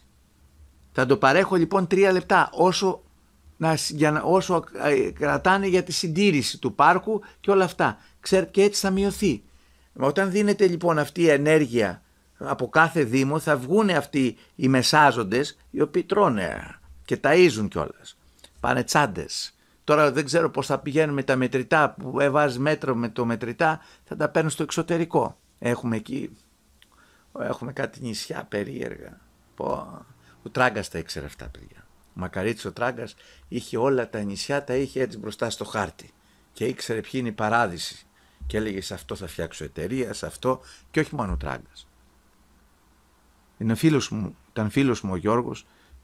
Θα το παρέχω λοιπόν τρία λεπτά όσο, να, για να, όσο ε, κρατάνε για τη συντήρηση του πάρκου και όλα αυτά. Ξέρ, και έτσι θα μειωθεί. Όταν δίνεται λοιπόν αυτή η ενέργεια από κάθε δήμο θα βγουν αυτοί οι μεσάζοντες οι οποίοι τρώνε και ταΐζουν κιόλας. Πάνε τσάντες. Τώρα δεν ξέρω πώς θα πηγαίνουν με τα μετρητά που βάζει μέτρο με το μετρητά θα τα παίρνουν στο εξωτερικό. Έχουμε εκεί έχουμε κάτι νησιά περίεργα. Πω. Ο Τράγκας τα ήξερε αυτά, παιδιά. Ο ο Τράγκας είχε όλα τα νησιά, τα είχε έτσι μπροστά στο χάρτη. Και ήξερε ποιοι είναι η παράδειση. Και έλεγε σε αυτό θα φτιάξω εταιρεία, σε αυτό. Και όχι μόνο ο Τράγκας. Ήταν φίλος μου ο Γιώργος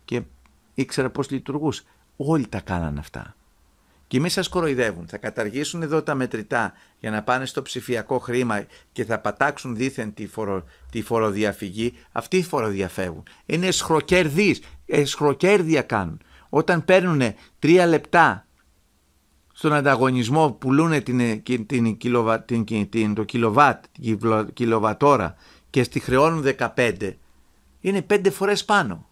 και ήξερε πώς λειτουργούσε. Όλοι τα κάνανε αυτά. Και μη σας κοροϊδεύουν. Θα καταργήσουν εδώ τα μετρητά για να πάνε στο ψηφιακό χρήμα και θα πατάξουν δίθεν τη, φορο, τη φοροδιαφυγή. Αυτοί φοροδιαφεύγουν. Είναι σχροκέρδη, Εσχροκέρδια κάνουν. Όταν παίρνουν τρία λεπτά στον ανταγωνισμό πουλούν την, την, το κιλοβάτ, κιλοβατόρα και στη χρεώνουν 15, είναι πέντε φορές πάνω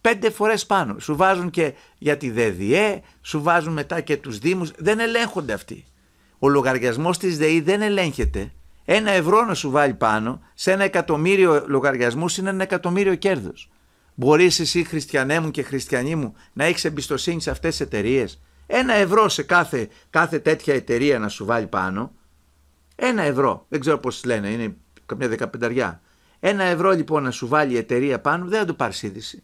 πέντε φορές πάνω. Σου βάζουν και για τη ΔΕΔΙΕ, σου βάζουν μετά και τους Δήμους. Δεν ελέγχονται αυτοί. Ο λογαριασμός της ΔΕΗ δεν ελέγχεται. Ένα ευρώ να σου βάλει πάνω σε ένα εκατομμύριο λογαριασμούς είναι ένα εκατομμύριο κέρδος. Μπορείς εσύ, χριστιανέ μου και χριστιανή μου, να έχεις εμπιστοσύνη σε αυτές τις εταιρείες. Ένα ευρώ σε κάθε, κάθε τέτοια εταιρεία να σου βάλει πάνω. Ένα ευρώ. Δεν ξέρω πώς λένε, είναι καμιά δεκαπενταριά. Ένα ευρώ λοιπόν να σου βάλει η εταιρεία πάνω, δεν θα το πάρεις είδηση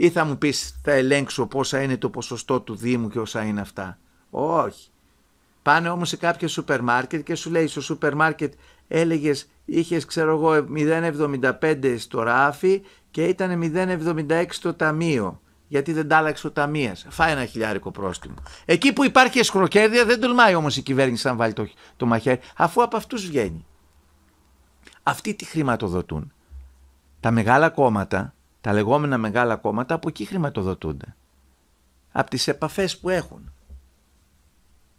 ή θα μου πεις θα ελέγξω πόσα είναι το ποσοστό του Δήμου και όσα είναι αυτά. Όχι. Πάνε όμως σε κάποιο σούπερ μάρκετ και σου λέει στο σούπερ μάρκετ έλεγες είχες ξέρω εγώ 0,75 στο ράφι και ήταν 0,76 το ταμείο. Γιατί δεν τα άλλαξε ο ταμείας. Φάει ένα χιλιάρικο πρόστιμο. Εκεί που υπάρχει εσχροκέρδια δεν τολμάει όμως η κυβέρνηση να βάλει το, το μαχαίρι, αφού από αυτούς βγαίνει. Αυτοί τι χρηματοδοτούν. Τα μεγάλα κόμματα τα λεγόμενα μεγάλα κόμματα από εκεί χρηματοδοτούνται. Από τις επαφές που έχουν.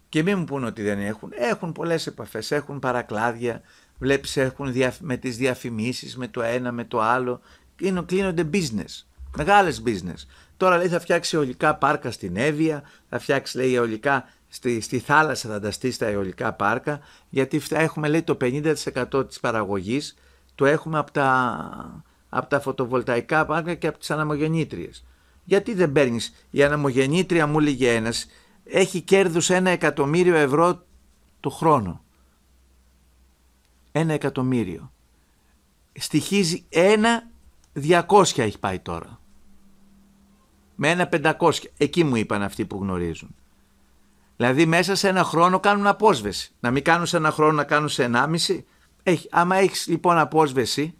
Και μην μου πούνε ότι δεν έχουν. Έχουν πολλές επαφές, έχουν παρακλάδια, βλέπεις έχουν με τις διαφημίσεις, με το ένα, με το άλλο. Κλείνονται business, μεγάλες business. Τώρα λέει θα φτιάξει αιωλικά πάρκα στην Εύβοια, θα φτιάξει λέει αιωλικά στη, στη θάλασσα θα τα στήσει τα αιωλικά πάρκα, γιατί έχουμε λέει το 50% της παραγωγής το έχουμε από τα, από τα φωτοβολταϊκά πάρκα και από τις αναμογεννήτριες. Γιατί δεν παίρνεις, η αναμογεννήτρια μου έλεγε ένας, έχει κέρδους ένα εκατομμύριο ευρώ το χρόνο. Ένα εκατομμύριο. Στοιχίζει ένα 200 έχει πάει τώρα. Με ένα πεντακόσια. Εκεί μου είπαν αυτοί που γνωρίζουν. Δηλαδή μέσα σε ένα χρόνο κάνουν απόσβεση. Να μην κάνουν σε ένα χρόνο να κάνουν σε ενάμιση. Έχει. Άμα έχεις λοιπόν απόσβεση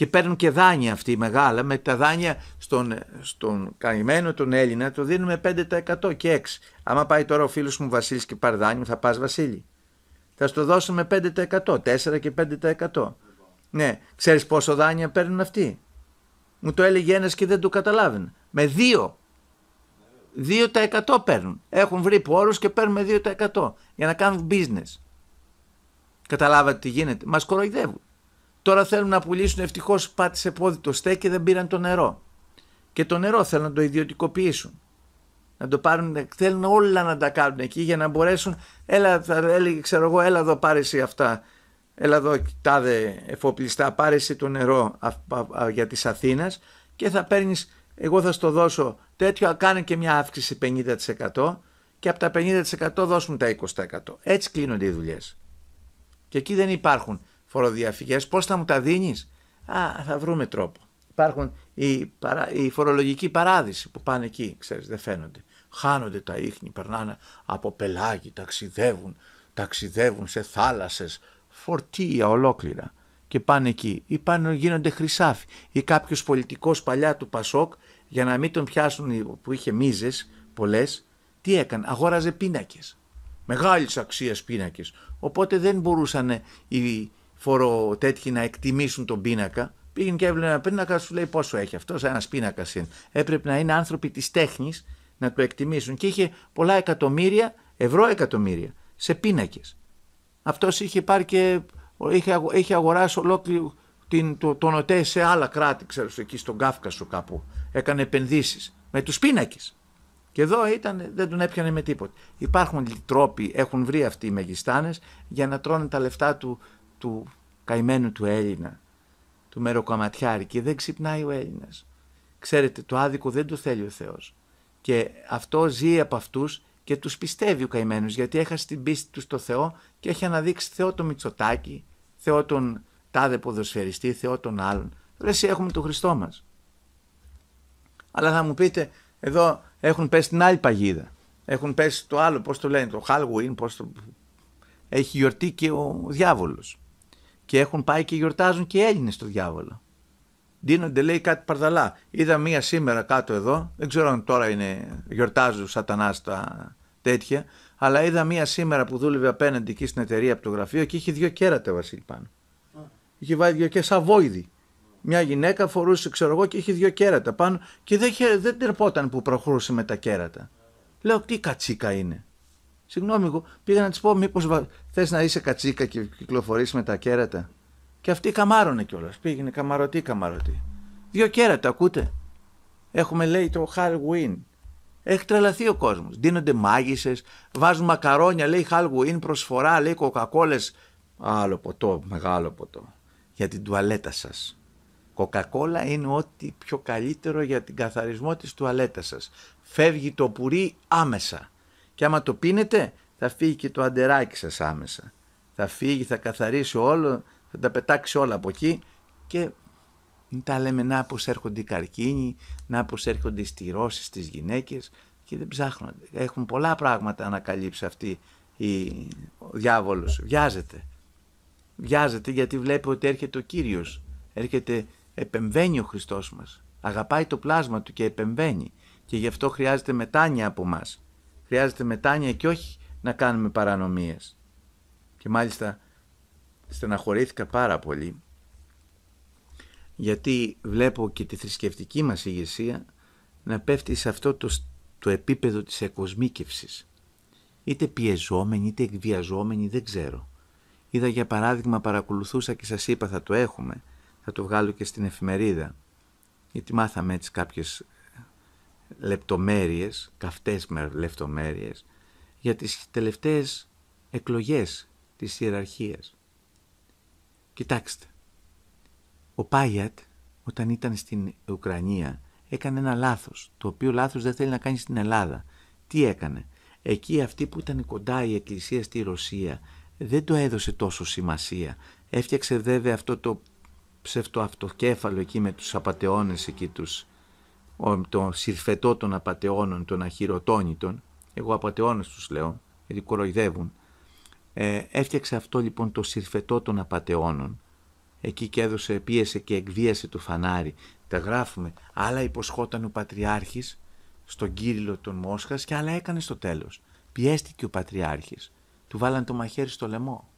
και παίρνουν και δάνεια αυτοί μεγάλα. Με τα δάνεια στον, στον καημένο τον Έλληνα το δίνουμε 5% και 6%. Άμα πάει τώρα ο φίλος μου Βασίλης και πάρει δάνειο, θα πας Βασίλη. Θα σου στο δώσουμε 5%, 4% και 5%. Ναι, ξέρεις πόσο δάνεια παίρνουν αυτοί. Μου το έλεγε ένας και δεν το καταλάβαινε. Με 2. 2% παίρνουν. Έχουν βρει πόρους και παίρνουν με 2% για να κάνουν business. Καταλάβατε τι γίνεται. Μας κοροϊδεύουν. Τώρα θέλουν να πουλήσουν, ευτυχώς πάτησε πόδι το στέκ και δεν πήραν το νερό. Και το νερό θέλουν να το ιδιωτικοποιήσουν. Να το πάρουν, θέλουν όλα να τα κάνουν εκεί για να μπορέσουν. Έλα, θα έλεγε, ξέρω εγώ, έλα εδώ πάρεσαι αυτά. Έλα εδώ, κοιτάδε εφοπλιστά, πάρεσαι το νερό για τη Αθήνα και θα παίρνεις, εγώ θα στο δώσω τέτοιο, κάνε και μια αύξηση 50% και από τα 50% δώσουν τα 20%. Έτσι κλείνονται οι δουλειές. Και εκεί δεν υπάρχουν φοροδιαφυγές, πώς θα μου τα δίνεις. Α, θα βρούμε τρόπο. Υπάρχουν οι, παρα, οι φορολογικοί παράδεισοι που πάνε εκεί, ξέρεις, δεν φαίνονται. Χάνονται τα ίχνη, περνάνε από πελάγι, ταξιδεύουν, ταξιδεύουν σε θάλασσες, φορτία ολόκληρα και πάνε εκεί. Ή πάνε, γίνονται χρυσάφι. Ή κάποιος πολιτικός παλιά του Πασόκ, για να μην τον πιάσουν που είχε μίζες πολλές, τι έκανε, αγόραζε πίνακες. Μεγάλης αξίας πίνακες. Οπότε δεν μπορούσαν οι, φοροτέτοιχοι να εκτιμήσουν τον πίνακα. Πήγαινε και έβλεπε ένα πίνακα, σου λέει πόσο έχει αυτός, ένας πίνακας είναι. Έπρεπε να είναι άνθρωποι της τέχνης να το εκτιμήσουν. Και είχε πολλά εκατομμύρια, ευρώ εκατομμύρια, σε πίνακες. Αυτός είχε πάρει και είχε, είχε αγοράσει ολόκληρο την, το, τον ΟΤΕ σε άλλα κράτη, ξέρω, εκεί στον Κάφκασο κάπου. Έκανε επενδύσεις με τους πίνακες. Και εδώ ήταν, δεν τον έπιανε με τίποτα. Υπάρχουν τρόποι, έχουν βρει αυτοί οι μεγιστάνες για να τρώνε τα λεφτά του του καημένου του Έλληνα, του μεροκαματιάρη και δεν ξυπνάει ο Έλληνας. Ξέρετε, το άδικο δεν το θέλει ο Θεός. Και αυτό ζει από αυτούς και τους πιστεύει ο καημένος, γιατί έχασε την πίστη του στο Θεό και έχει αναδείξει Θεό τον Μητσοτάκη, Θεό τον τάδε ποδοσφαιριστή, Θεό τον άλλον. Ρε έχουμε τον Χριστό μας. Αλλά θα μου πείτε, εδώ έχουν πέσει την άλλη παγίδα. Έχουν πέσει το άλλο, πώς το λένε, το Halloween, πώς το... Έχει γιορτή και ο διάβολος. Και έχουν πάει και γιορτάζουν και οι Έλληνες το διάβολο. Δίνονται λέει κάτι παρδαλά. Είδα μία σήμερα κάτω εδώ, δεν ξέρω αν τώρα είναι, γιορτάζουν σατανάς τα τέτοια, αλλά είδα μία σήμερα που δούλευε απέναντι εκεί στην εταιρεία από το γραφείο και είχε δύο κέρατα Βασίλη πάνω. Mm. Είχε βάλει δύο κέρατα σαν βόηδη. Μια γυναίκα φορούσε, ξέρω εγώ, και ειχε δυο κερατα βασιλη πανω δύο κέρατα πάνω και δεν, δεν τερπόταν που προχωρούσε με τα κέρατα. Λέω, τι κατσίκα είναι. Συγγνώμη, εγώ πήγα να της πω, μήπως θες να είσαι κατσίκα και κυκλοφορείς με τα κέρατα. Και αυτοί καμάρωνε κιόλας. Πήγαινε καμαρωτή, καμαρωτή. Δύο κέρατα, ακούτε. Έχουμε λέει το Halloween. Έχει τρελαθεί ο κόσμος. Δίνονται μάγισσες, βάζουν μακαρόνια, λέει Halloween, προσφορά, λέει κοκακόλες. Άλλο ποτό, μεγάλο ποτό. Για την τουαλέτα σας. Κοκακόλα είναι ό,τι πιο καλύτερο για την καθαρισμό της τουαλέτας σας. Φεύγει το πουρί άμεσα. Και άμα το πίνετε θα φύγει και το αντεράκι σας άμεσα. Θα φύγει, θα καθαρίσει όλο, θα τα πετάξει όλα από εκεί και τα λέμε να πως έρχονται οι καρκίνοι, να πως έρχονται οι στηρώσεις στις γυναίκες και δεν ψάχνονται. Έχουν πολλά πράγματα να καλύψει αυτή η... ο διάβολος. Βιάζεται. Βιάζεται γιατί βλέπει ότι έρχεται ο Κύριος. Έρχεται, επεμβαίνει ο Χριστός μας. Αγαπάει το πλάσμα του και επεμβαίνει. Και γι' αυτό χρειάζεται μετάνοια από μας. Χρειάζεται μετάνοια και όχι να κάνουμε παρανομίες. Και μάλιστα στεναχωρήθηκα πάρα πολύ γιατί βλέπω και τη θρησκευτική μας ηγεσία να πέφτει σε αυτό το, το επίπεδο της εκοσμίκευσης. Είτε πιεζόμενοι είτε εκβιαζόμενοι δεν ξέρω. Είδα για παράδειγμα παρακολουθούσα και σας είπα θα το έχουμε. Θα το βγάλω και στην εφημερίδα. Γιατί μάθαμε έτσι κάποιες λεπτομέρειες, καυτές με λεπτομέρειες, για τις τελευταίες εκλογές της ιεραρχίας. Κοιτάξτε, ο Πάγιατ όταν ήταν στην Ουκρανία έκανε ένα λάθος, το οποίο λάθος δεν θέλει να κάνει στην Ελλάδα. Τι έκανε. Εκεί αυτή που ήταν κοντά η εκκλησία στη Ρωσία δεν το έδωσε τόσο σημασία. Έφτιαξε βέβαια αυτό το ψευτοαυτοκέφαλο εκεί με τους απατεώνες εκεί τους το συρφετό των απαταιώνων, των αχυροτόνητων, εγώ απαταιώνες τους λέω, γιατί κοροϊδεύουν, ε, έφτιαξε αυτό λοιπόν το συρφετό των απαταιώνων, εκεί και έδωσε, πίεσε και εκβίασε το φανάρι. Τα γράφουμε, άλλα υποσχόταν ο Πατριάρχης στον Κύριλο των Μόσχας και άλλα έκανε στο τέλος. Πιέστηκε ο Πατριάρχης, του βάλαν το μαχαίρι στο λαιμό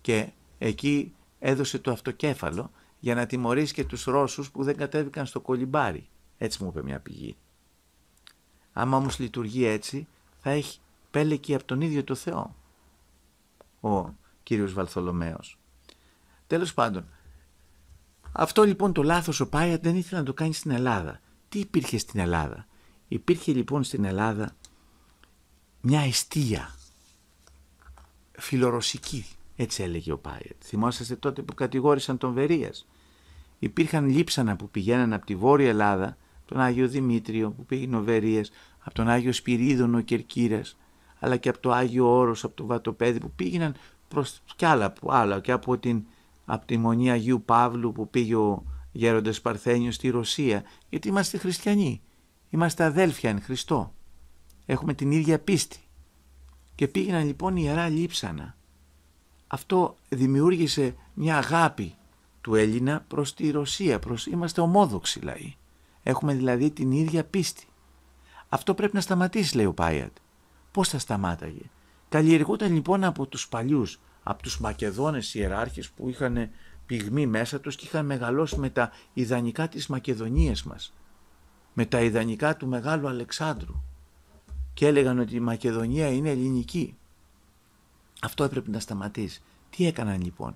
και εκεί έδωσε το αυτοκέφαλο για να τιμωρήσει και τους Ρώσους που δεν κατέβηκαν στο κολυμπάρι. Έτσι μου είπε μια πηγή. Άμα όμως λειτουργεί έτσι, θα έχει πέλεκη από τον ίδιο το Θεό. Ο κύριος Βαλθολομέος. Τέλος πάντων, αυτό λοιπόν το λάθος ο Πάια δεν ήθελε να το κάνει στην Ελλάδα. Τι υπήρχε στην Ελλάδα. Υπήρχε λοιπόν στην Ελλάδα μια αιστεία φιλορωσική, έτσι έλεγε ο Πάιετ. Θυμόσαστε τότε που κατηγόρησαν τον Βερίας. Υπήρχαν λείψανα που πηγαίναν από τη Βόρεια Ελλάδα τον Άγιο Δημήτριο που πήγε Νοβερίες, από τον Άγιο Σπυρίδωνο Κερκύρας, αλλά και από το Άγιο Όρος, από το Βατοπέδι που πήγαιναν προς κι άλλα, άλλα και από, την, από τη Μονή Αγίου Παύλου που πήγε ο γέροντας Παρθένιος στη Ρωσία, γιατί είμαστε χριστιανοί, είμαστε αδέλφια εν Χριστώ, έχουμε την ίδια πίστη. Και πήγαιναν λοιπόν ιερά λείψανα. Αυτό δημιούργησε μια αγάπη του Έλληνα προς τη Ρωσία, προς είμαστε ομόδοξοι λαοί. Έχουμε δηλαδή την ίδια πίστη. Αυτό πρέπει να σταματήσει, λέει ο Πάιατ. Πώς θα σταμάταγε. Καλλιεργούνταν λοιπόν από τους παλιούς, από τους Μακεδόνες ιεράρχες που είχαν πυγμή μέσα τους και είχαν μεγαλώσει με τα ιδανικά της Μακεδονίας μας. Με τα ιδανικά του μεγάλου Αλεξάνδρου. Και έλεγαν ότι η Μακεδονία είναι ελληνική. Αυτό έπρεπε να σταματήσει. Τι έκαναν λοιπόν.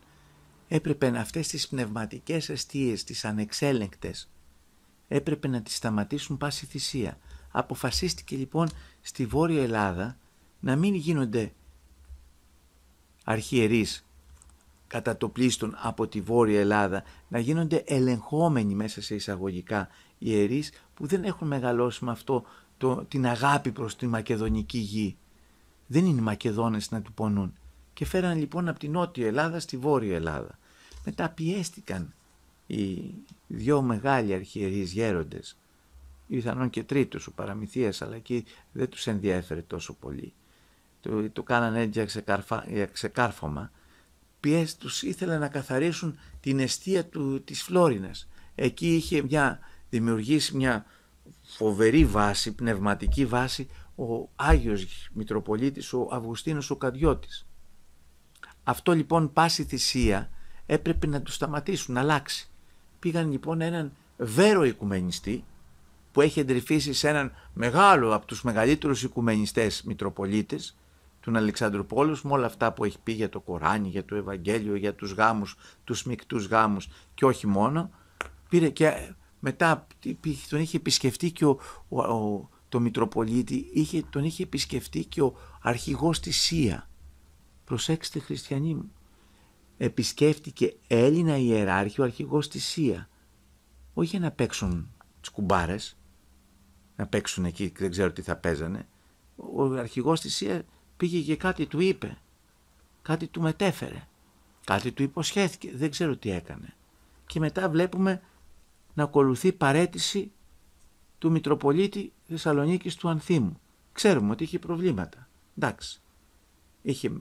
Έπρεπε αυτές τις πνευματικές αιστείες, τις ανεξέλεγκτες, έπρεπε να τη σταματήσουν πάση θυσία. Αποφασίστηκε λοιπόν στη Βόρεια Ελλάδα να μην γίνονται αρχιερείς κατά το πλήστον από τη Βόρεια Ελλάδα, να γίνονται ελεγχόμενοι μέσα σε εισαγωγικά ιερείς που δεν έχουν μεγαλώσει με αυτό το, την αγάπη προς τη μακεδονική γη. Δεν είναι οι Μακεδόνες να του πονούν. Και φέραν λοιπόν από την Νότια Ελλάδα στη Βόρεια Ελλάδα. Μετά πιέστηκαν οι δυο μεγάλοι αρχιερείς γέροντες, ή και τρίτους, ο Παραμυθίας, αλλά εκεί δεν τους ενδιέφερε τόσο πολύ. Του, του κάνανε έτσι για ξεκάρφωμα. Πιές τους ήθελε να καθαρίσουν την αιστεία του, της Φλόρινας. Εκεί είχε μια, δημιουργήσει μια φοβερή βάση, πνευματική βάση, ο Άγιος Μητροπολίτης, ο Αυγουστίνος ο Καδιώτης. Αυτό λοιπόν πάση θυσία έπρεπε να τους σταματήσουν, να αλλάξει. Πήγαν λοιπόν έναν βέρο οικουμενιστή που έχει εντρυφήσει σε έναν μεγάλο από τους μεγαλύτερους οικουμενιστές Μητροπολίτες, τον Πόλους με όλα αυτά που έχει πει για το Κοράνι, για το Ευαγγέλιο, για τους γάμους, τους μικτούς γάμους και όχι μόνο. Πήρε και μετά τον είχε επισκεφτεί και ο, ο, το Μητροπολίτη, είχε, τον είχε επισκεφτεί και ο αρχηγός της ΣΥΑ. Προσέξτε χριστιανοί μου, επισκέφτηκε Έλληνα ιεράρχη ο αρχηγός της ΣΥΑ. Όχι για να παίξουν σκουμπάρες, να παίξουν εκεί δεν ξέρω τι θα παίζανε. Ο αρχηγός της ΣΥΑ πήγε και κάτι του είπε, κάτι του μετέφερε, κάτι του υποσχέθηκε, δεν ξέρω τι έκανε. Και μετά βλέπουμε να ακολουθεί παρέτηση του Μητροπολίτη Θεσσαλονίκης του Ανθίμου. Ξέρουμε ότι είχε προβλήματα. Εντάξει. Είχε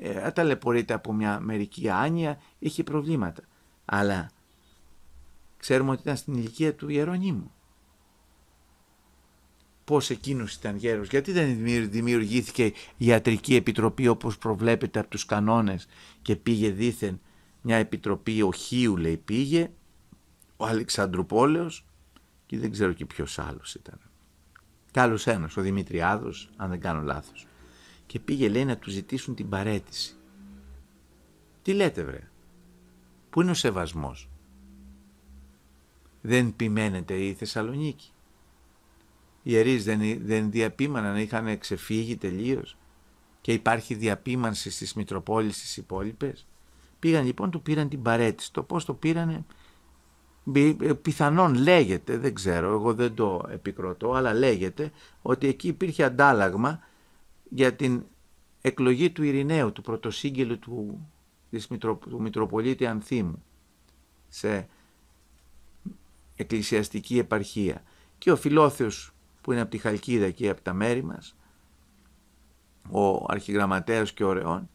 ε, ταλαιπωρείται από μια μερική άνοια, είχε προβλήματα. Αλλά ξέρουμε ότι ήταν στην ηλικία του Ιερονίμου. Πώς εκείνος ήταν γέρος, γιατί δεν δημιουργήθηκε η ιατρική επιτροπή όπως προβλέπεται από τους κανόνες και πήγε δήθεν μια επιτροπή Χίου λέει πήγε, ο Αλεξανδρουπόλεος και δεν ξέρω και ποιος άλλος ήταν. Κι ένας, ο Δημητριάδος, αν δεν κάνω λάθος και πήγε λέει να του ζητήσουν την παρέτηση. Τι λέτε βρε, πού είναι ο σεβασμός. Δεν ποιμένεται η Θεσσαλονίκη. Οι ιερείς δεν, δεν διαπίμαναν, είχαν ξεφύγει τελείως και υπάρχει διαπίμανση στις Μητροπόλεις στις υπόλοιπες. Πήγαν λοιπόν, του πήραν την παρέτηση. Το πώς το πήρανε, ε, πιθανόν λέγεται, δεν ξέρω, εγώ δεν το επικροτώ, αλλά λέγεται ότι εκεί υπήρχε αντάλλαγμα για την εκλογή του Ειρηναίου, του πρωτοσύγγελου του, της Μητρο, του Μητροπολίτη Ανθίμου σε εκκλησιαστική επαρχία και ο Φιλόθεος που είναι από τη Χαλκίδα και από τα μέρη μας, ο αρχιγραμματέας και ο Ρεών,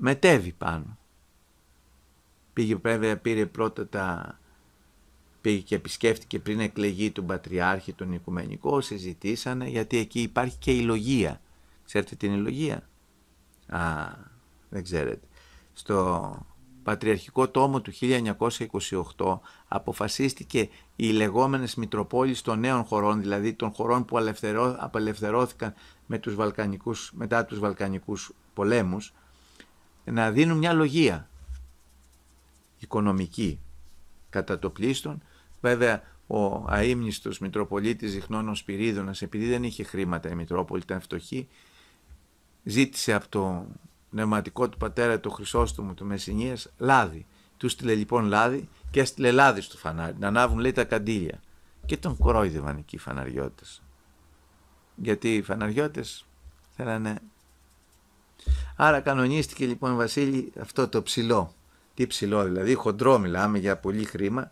μετέβη πάνω. Πήγε βέβαια, πήρε πρώτα τα... Πήγε και επισκέφτηκε πριν εκλεγεί τον Πατριάρχη, τον Οικουμενικό, συζητήσανε, γιατί εκεί υπάρχει και η λογία Ξέρετε την λογία, Α, δεν ξέρετε. Στο πατριαρχικό τόμο του 1928 αποφασίστηκε οι λεγόμενες Μητροπόλεις των νέων χωρών, δηλαδή των χωρών που απελευθερώθηκαν με τους Βαλκανικούς, μετά τους Βαλκανικούς πολέμους, να δίνουν μια λογία οικονομική κατά το πλήστον. Βέβαια ο αείμνηστος Μητροπολίτης Ζιχνών Σπυρίδωνας επειδή δεν είχε χρήματα η Μητρόπολη ήταν φτωχή ζήτησε από το πνευματικό του πατέρα του Χρυσόστομο, του Μεσσηνίας λάδι. Του στείλε λοιπόν λάδι και έστειλε λάδι στο φανάρι να ανάβουν λέει τα καντήλια. Και τον κορόιδευαν εκεί οι φαναριώτες. Γιατί οι φαναριώτες θέλανε... Άρα κανονίστηκε λοιπόν Βασίλη αυτό το ψηλό. Τι ψηλό δηλαδή, χοντρό μιλάμε για πολύ χρήμα.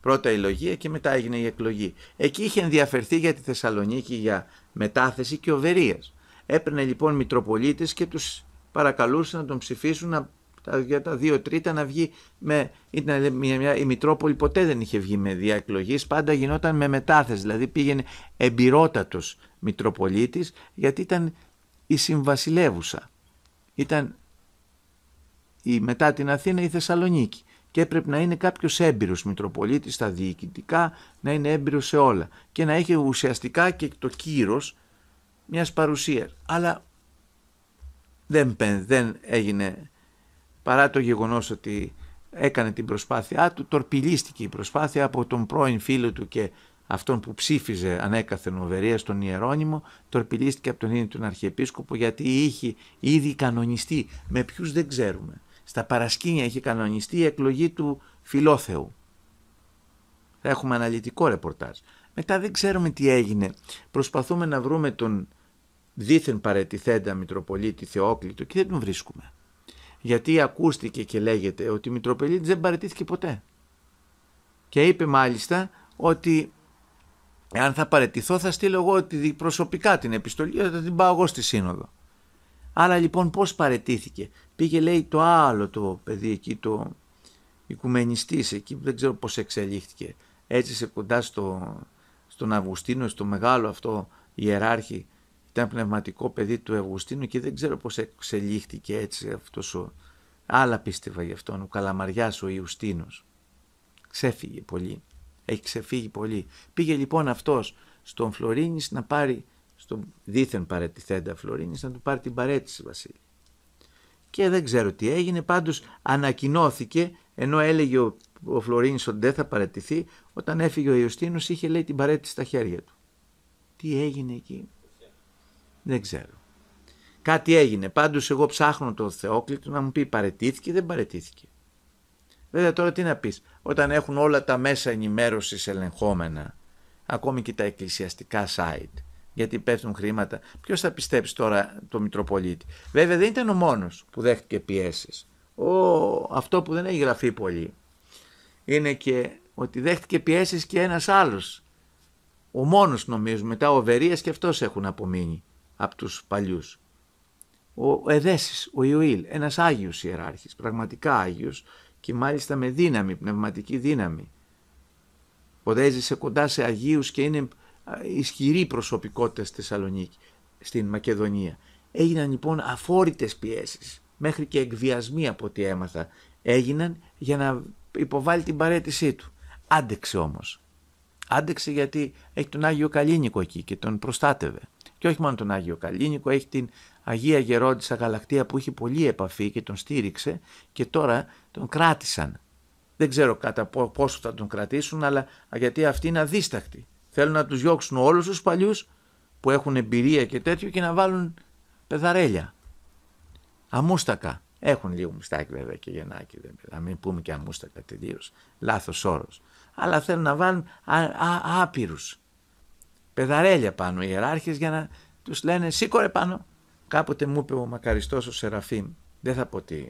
Πρώτα η λογία και μετά έγινε η εκλογή. Εκεί είχε ενδιαφερθεί για τη Θεσσαλονίκη για μετάθεση και οβερίας. Έπαιρνε λοιπόν Μητροπολίτης και τους παρακαλούσε να τον ψηφίσουν να, για τα δύο τρίτα να βγει με, ήταν μια, μια, η Μητρόπολη ποτέ δεν είχε βγει με διακλογής, πάντα γινόταν με μετάθεση, δηλαδή πήγαινε εμπειρότατος ήταν γιατί ήταν η συμβασιλεύουσα. Ήταν η, μετά την Αθήνα η Θεσσαλονίκη και έπρεπε να είναι κάποιος έμπειρος Μητροπολίτης, στα διοικητικά, να είναι έμπειρος σε όλα και να έχει ουσιαστικά και το κύρος μιας παρουσίας. Αλλά δεν, δεν έγινε παρά το γεγονός ότι έκανε την προσπάθειά του, τορπιλίστηκε η προσπάθεια από τον πρώην φίλο του και αυτόν που ψήφιζε ανέκαθεν οβερία στον Ιερώνυμο, τορπιλίστηκε από τον ίδιο τον Αρχιεπίσκοπο γιατί είχε ήδη κανονιστεί, με ποιους δεν ξέρουμε. Στα παρασκήνια είχε κανονιστεί η εκλογή του Φιλόθεου. Θα έχουμε αναλυτικό ρεπορτάζ. Μετά δεν ξέρουμε τι έγινε. Προσπαθούμε να βρούμε τον δίθεν παρετηθέντα Μητροπολίτη Θεόκλητο και δεν τον βρίσκουμε. Γιατί ακούστηκε και λέγεται ότι ο Μητροπολίτης δεν παρετήθηκε ποτέ. Και είπε μάλιστα ότι αν θα παρετηθώ θα στείλω εγώ προσωπικά την επιστολή, θα την πάω εγώ στη σύνοδο. Άρα λοιπόν πώς παρετήθηκε. Πήγε λέει το άλλο το παιδί εκεί, το οικουμενιστής εκεί, δεν ξέρω πώς εξελίχθηκε. Έτσι σε κοντά στο, τον Αυγουστίνο, στο μεγάλο αυτό ιεράρχη, ήταν πνευματικό παιδί του Αυγουστίνου και δεν ξέρω πώς εξελίχθηκε έτσι αυτός ο... Άλλα πίστευα γι' αυτόν, ο Καλαμαριάς ο Ιουστίνος. Ξέφυγε πολύ, έχει ξεφύγει πολύ. Πήγε λοιπόν αυτός στον Φλωρίνης να πάρει, στον δίθεν παρετηθέντα Φλωρίνης, να του πάρει την παρέτηση Βασίλη. Και δεν ξέρω τι έγινε, πάντως ανακοινώθηκε, ενώ έλεγε ο ο ότι δεν θα παρατηθεί, όταν έφυγε ο Ιωστίνος είχε λέει την παρέτηση στα χέρια του. Τι έγινε εκεί, δεν ξέρω. Κάτι έγινε. Πάντως εγώ ψάχνω τον Θεόκλητο να μου πει παρετήθηκε ή δεν παρετήθηκε. Βέβαια τώρα τι να πεις, όταν έχουν όλα τα μέσα ενημέρωσης ελεγχόμενα, ακόμη και τα εκκλησιαστικά site, γιατί πέφτουν χρήματα, Ποιος θα πιστέψει τώρα το Μητροπολίτη. Βέβαια δεν ήταν ο μόνος που δέχτηκε πιέσεις. αυτό που δεν έχει γραφεί πολύ είναι και ότι δέχτηκε πιέσεις και ένας άλλος. Ο μόνος νομίζω μετά ο Βερία και αυτός έχουν απομείνει από τους παλιούς. Ο Εδέσης, ο Ιωήλ, ένας Άγιος Ιεράρχης, πραγματικά Άγιος και μάλιστα με δύναμη, πνευματική δύναμη. Οδέζησε κοντά σε Αγίους και είναι ισχυρή προσωπικότητα στη Θεσσαλονίκη, στην Μακεδονία. Έγιναν λοιπόν αφόρητες πιέσεις, μέχρι και εκβιασμοί από ό,τι έμαθα, έγιναν για να υποβάλει την παρέτησή του. Άντεξε όμως. Άντεξε γιατί έχει τον Άγιο Καλίνικο εκεί και τον προστάτευε. Και όχι μόνο τον Άγιο Καλίνικο, έχει την Αγία Γερόντισα Γαλακτία που είχε πολύ επαφή και τον στήριξε και τώρα τον κράτησαν. Δεν ξέρω κατά πόσο θα τον κρατήσουν, αλλά γιατί αυτοί είναι αδίστακτοι. Θέλουν να τους διώξουν όλους τους παλιούς που έχουν εμπειρία και τέτοιο και να βάλουν πεδαρέλια. Αμούστακα. Έχουν λίγο μουστάκι βέβαια και γεννάκι, δεν, να μην πούμε και αμούστακα τελείω. Λάθος όρος. Αλλά θέλουν να βάλουν άπειρους. Πεδαρέλια πάνω οι ιεράρχες για να τους λένε σίκορε πάνω. Κάποτε μου είπε ο μακαριστός ο Σεραφείμ, δεν θα πω τι,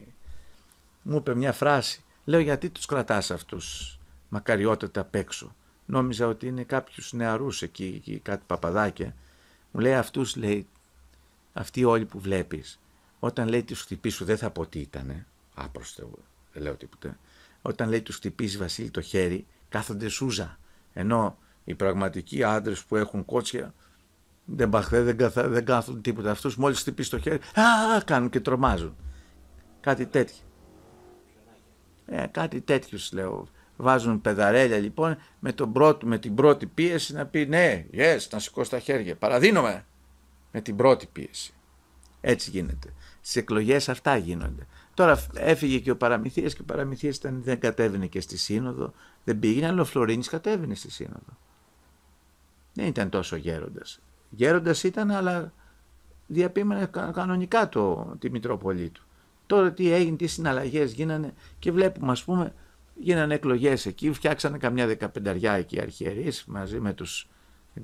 μου είπε μια φράση. Λέω γιατί τους κρατάς αυτούς μακαριότατα απ' έξω. Νόμιζα ότι είναι κάποιους νεαρούς εκεί, εκεί, κάτι παπαδάκια. Μου λέει αυτούς λέει, αυτοί όλοι που βλέπεις όταν λέει τους χτυπήσου, δεν θα πω τι ήτανε, άπροστα, δεν λέω τίποτα. Όταν λέει τους χτυπήσει Βασίλη το χέρι, κάθονται σούζα. Ενώ οι πραγματικοί άντρες που έχουν κότσια δεν παχθέ, δεν, καθα... δεν τίποτα. Αυτούς μόλις χτυπήσει το χέρι, α, κάνουν και τρομάζουν. Κάτι τέτοιο. Ε, κάτι τέτοιο λέω. Βάζουν πεδαρέλια λοιπόν με, τον με την πρώτη πίεση να πει ναι, yes, να σηκώσει τα χέρια. Παραδίνομαι με την πρώτη πίεση. Έτσι γίνεται. Στις εκλογές αυτά γίνονται. Τώρα έφυγε και ο Παραμυθίας και ο Παραμυθίας δεν κατέβαινε και στη Σύνοδο. Δεν πήγαινε, αλλά ο Φλωρίνης κατέβαινε στη Σύνοδο. Δεν ήταν τόσο γέροντας. Γέροντας ήταν, αλλά διαπίμενε κανονικά το, τη Μητρόπολη του. Τώρα τι έγινε, τι συναλλαγές γίνανε και βλέπουμε, ας πούμε, γίνανε εκλογές εκεί, φτιάξανε καμιά δεκαπενταριά εκεί αρχιερείς μαζί με τους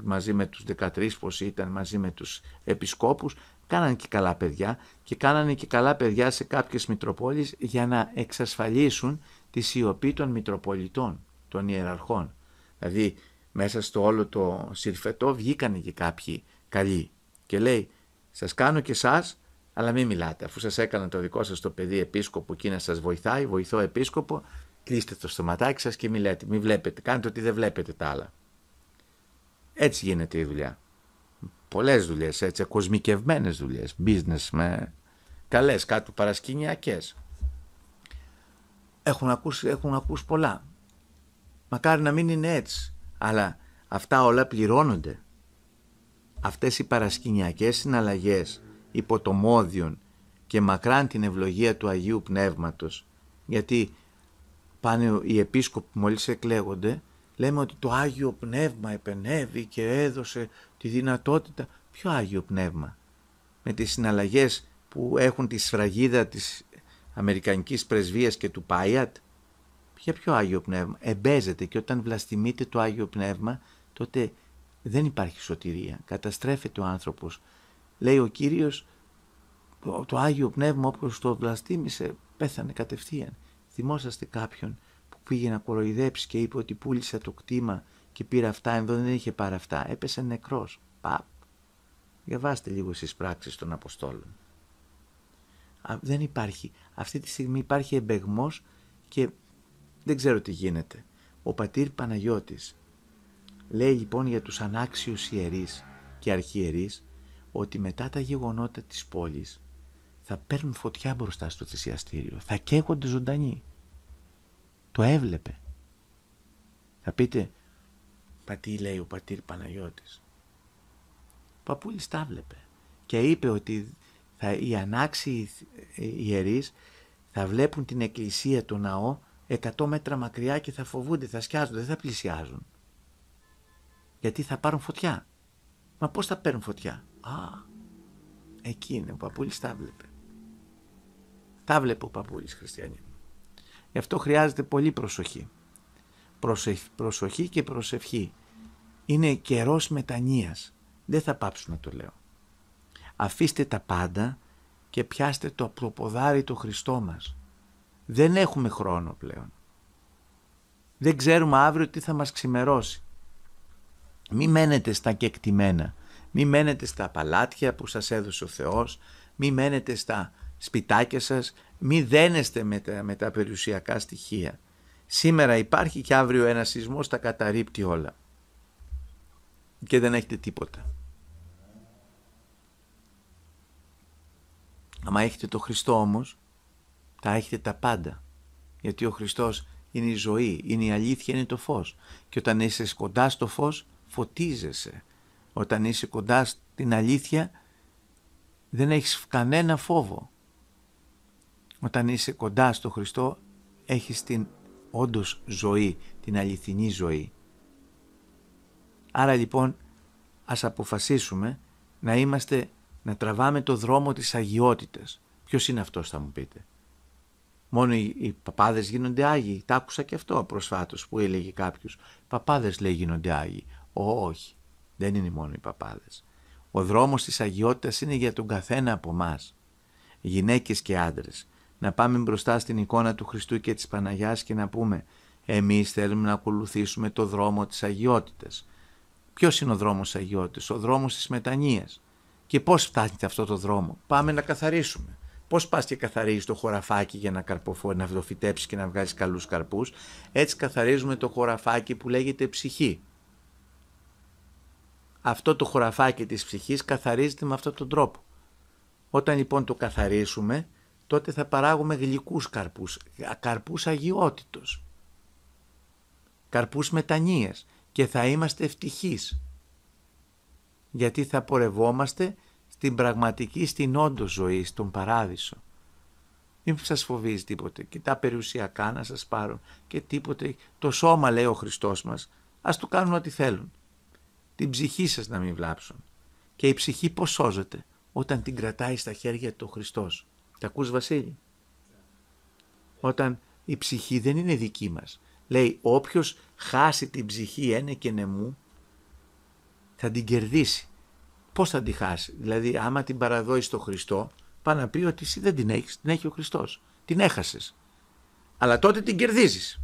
μαζί με τους 13 πως ήταν, μαζί με τους επισκόπους κάνανε και καλά παιδιά και κάνανε και καλά παιδιά σε κάποιες Μητροπόλεις για να εξασφαλίσουν τη σιωπή των Μητροπολιτών, των Ιεραρχών. Δηλαδή μέσα στο όλο το συρφετό βγήκανε και κάποιοι καλοί και λέει σας κάνω και σας αλλά μην μιλάτε αφού σας έκανα το δικό σας το παιδί επίσκοπο εκεί να σας βοηθάει, βοηθώ επίσκοπο κλείστε το στοματάκι σας και μιλάτε, μην βλέπετε, κάντε ότι δεν βλέπετε τα άλλα. Έτσι γίνεται η δουλειά. Πολλές δουλειές έτσι, κοσμικευμένες δουλειές business με καλές κάτω παρασκηνιακές. Έχουν ακούσει, έχουν ακούσει πολλά. Μακάρι να μην είναι έτσι, αλλά αυτά όλα πληρώνονται. Αυτές οι παρασκηνιακές συναλλαγές υπό το μόδιον και μακράν την ευλογία του Αγίου Πνεύματος, γιατί πάνε οι επίσκοποι μόλις εκλέγονται, λέμε ότι το Άγιο Πνεύμα επενεύει και έδωσε τη δυνατότητα, πιο Άγιο Πνεύμα, με τις συναλλαγές που έχουν τη σφραγίδα της Αμερικανικής Πρεσβείας και του Πάιατ, για ποιο Άγιο Πνεύμα, εμπέζεται και όταν βλαστημείται το Άγιο Πνεύμα, τότε δεν υπάρχει σωτηρία, καταστρέφεται ο άνθρωπος. Λέει ο Κύριος, το Άγιο Πνεύμα όπως το βλαστήμησε πέθανε κατευθείαν. Θυμόσαστε κάποιον που πήγε να κοροϊδέψει και είπε ότι πούλησε το κτήμα και πήρε αυτά, ενώ δεν είχε πάρει αυτά. Έπεσε νεκρός. Παπ. Διαβάστε λίγο στις πράξεις των Αποστόλων. Α, δεν υπάρχει. Αυτή τη στιγμή υπάρχει εμπεγμός και δεν ξέρω τι γίνεται. Ο πατήρ Παναγιώτης λέει λοιπόν για τους ανάξιους ιερείς και αρχιερείς ότι μετά τα γεγονότα της πόλης θα παίρνουν φωτιά μπροστά στο θυσιαστήριο. Θα καίγονται ζωντανοί. Το έβλεπε. Θα πείτε, πατή λέει ο πατήρ Παναγιώτης. Ο παππούλης τα βλέπε και είπε ότι θα, οι ανάξιοι ε, ιερείς θα βλέπουν την εκκλησία, του ναό, 100 μέτρα μακριά και θα φοβούνται, θα σκιάζονται, δεν θα πλησιάζουν. Γιατί θα πάρουν φωτιά. Μα πώς θα παίρνουν φωτιά. Α, εκεί είναι ο παππούλης τα βλέπε. Τα βλέπε ο παππούλης χριστιανή. Γι' αυτό χρειάζεται πολύ προσοχή προσοχή και προσευχή. Είναι καιρός μετανοίας. Δεν θα πάψω να το λέω. Αφήστε τα πάντα και πιάστε το προποδάρι το Χριστό μας. Δεν έχουμε χρόνο πλέον. Δεν ξέρουμε αύριο τι θα μας ξημερώσει. Μη μένετε στα κεκτημένα. Μη μένετε στα παλάτια που σας έδωσε ο Θεός. Μη μένετε στα σπιτάκια σας. Μη δένεστε με τα, με τα περιουσιακά στοιχεία. Σήμερα υπάρχει και αύριο ένα σεισμός τα καταρρύπτει όλα. Και δεν έχετε τίποτα. Αμα έχετε το Χριστό όμως, τα έχετε τα πάντα. Γιατί ο Χριστός είναι η ζωή, είναι η αλήθεια, είναι το φως. Και όταν είσαι κοντά στο φως, φωτίζεσαι. Όταν είσαι κοντά στην αλήθεια, δεν έχεις κανένα φόβο. Όταν είσαι κοντά στο Χριστό, έχεις την όντως ζωή, την αληθινή ζωή. Άρα λοιπόν ας αποφασίσουμε να είμαστε, να τραβάμε το δρόμο της αγιότητας. Ποιος είναι αυτός θα μου πείτε. Μόνο οι, οι παπάδες γίνονται άγιοι. Τα άκουσα και αυτό προσφάτως που έλεγε κάποιος. Παπάδες λέει γίνονται άγιοι. Ό, όχι. Δεν είναι μόνο οι παπάδες. δρόμος της αγιότητας είναι για τον καθένα από εμά. Γυναίκες και άντρες να πάμε μπροστά στην εικόνα του Χριστού και της Παναγιάς και να πούμε εμείς θέλουμε να ακολουθήσουμε το δρόμο της αγιότητας. Ποιος είναι ο δρόμος της αγιότητας, ο δρόμος της μετανοίας. Και πώς φτάνετε αυτό το δρόμο. Πάμε να καθαρίσουμε. Πώς πας και καθαρίζεις το χωραφάκι για να, καρποφώ, να φυτέψεις και να βγάζεις καλούς καρπούς. Έτσι καθαρίζουμε το χωραφάκι που λέγεται ψυχή. Αυτό το χωραφάκι της ψυχής καθαρίζεται με αυτόν τον τρόπο. Όταν λοιπόν το καθαρίσουμε τότε θα παράγουμε γλυκούς καρπούς, καρπούς αγιότητος, καρπούς μετανοίες και θα είμαστε ευτυχείς. Γιατί θα πορευόμαστε στην πραγματική, στην όντως ζωή, στον παράδεισο. Μην σας φοβίζει τίποτε και τα περιουσιακά να σας πάρουν και τίποτε. Το σώμα λέει ο Χριστός μας, ας του κάνουν ό,τι θέλουν. Την ψυχή σας να μην βλάψουν. Και η ψυχή πώς σώζεται όταν την κρατάει στα χέρια του Χριστός. Τα ακούς Βασίλη. Όταν η ψυχή δεν είναι δική μας. Λέει όποιος χάσει την ψυχή ένε και νεμού θα την κερδίσει. Πώς θα την χάσει. Δηλαδή άμα την παραδώσει το Χριστό πάει να πει ότι εσύ δεν την έχεις. Την έχει ο Χριστός. Την έχασες. Αλλά τότε την κερδίζεις.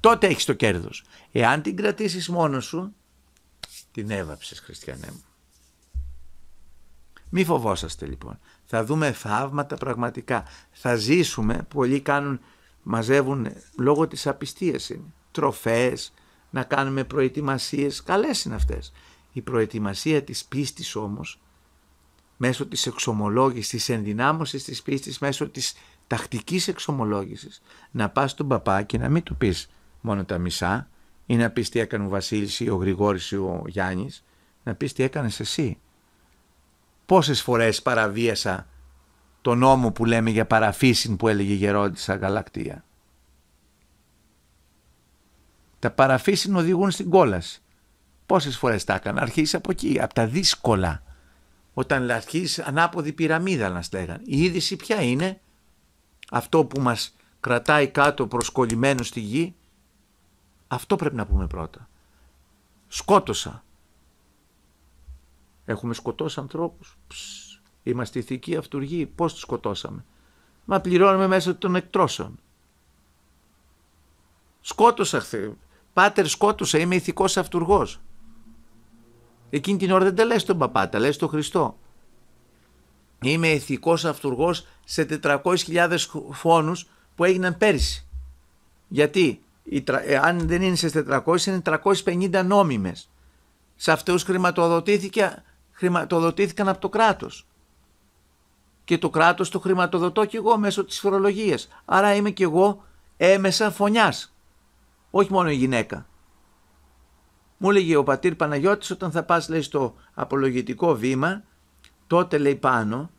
Τότε έχεις το κέρδος. Εάν την κρατήσεις μόνος σου την έβαψες χριστιανέ μου. Μη φοβόσαστε λοιπόν θα δούμε θαύματα πραγματικά. Θα ζήσουμε, πολλοί κάνουν, μαζεύουν ε, λόγω της απιστίας είναι, τροφές, να κάνουμε προετοιμασίες, καλές είναι αυτές. Η προετοιμασία της πίστης όμως, μέσω της εξομολόγησης, της ενδυνάμωσης της πίστης, μέσω της τακτικής εξομολόγησης, να πας στον παπά και να μην του πεις μόνο τα μισά, ή να πεις τι έκανε ο Βασίλης ή ο Γρηγόρης ή ο Γιάννης, να πεις τι έκανες εσύ πόσες φορές παραβίασα το νόμο που λέμε για παραφύσιν που έλεγε η Γερόντισσα Γαλακτία. Τα παραφύσιν οδηγούν στην κόλαση. Πόσες φορές τα έκανα, αρχίσει από εκεί, από τα δύσκολα. Όταν αρχίσει ανάποδη πυραμίδα να στέγαν. Η είδηση ποια είναι, αυτό που μας κρατάει κάτω προσκολλημένος στη γη, αυτό πρέπει να πούμε πρώτα. Σκότωσα, Έχουμε σκοτώσει ανθρώπους. είμαστε ηθικοί αυτούργοι. Πώς τους σκοτώσαμε. Μα πληρώνουμε μέσα των εκτρώσεων. Σκότωσα χθε. Πάτερ σκότωσα. Είμαι ηθικός αυτούργος. Εκείνη την ώρα δεν τα λες τον παπά, τα τον Χριστό. Είμαι ηθικός αυτούργό σε 400.000 φόνους που έγιναν πέρυσι. Γιατί ε, αν δεν είναι σε 400 είναι 350 νόμιμες. Σε αυτούς χρηματοδοτήθηκε χρηματοδοτήθηκαν από το κράτος. Και το κράτος το χρηματοδοτώ και εγώ μέσω της φορολογίας. Άρα είμαι και εγώ έμεσα φωνιάς. Όχι μόνο η γυναίκα. Μου έλεγε ο πατήρ Παναγιώτης όταν θα πας λέει στο απολογητικό βήμα τότε λέει πάνω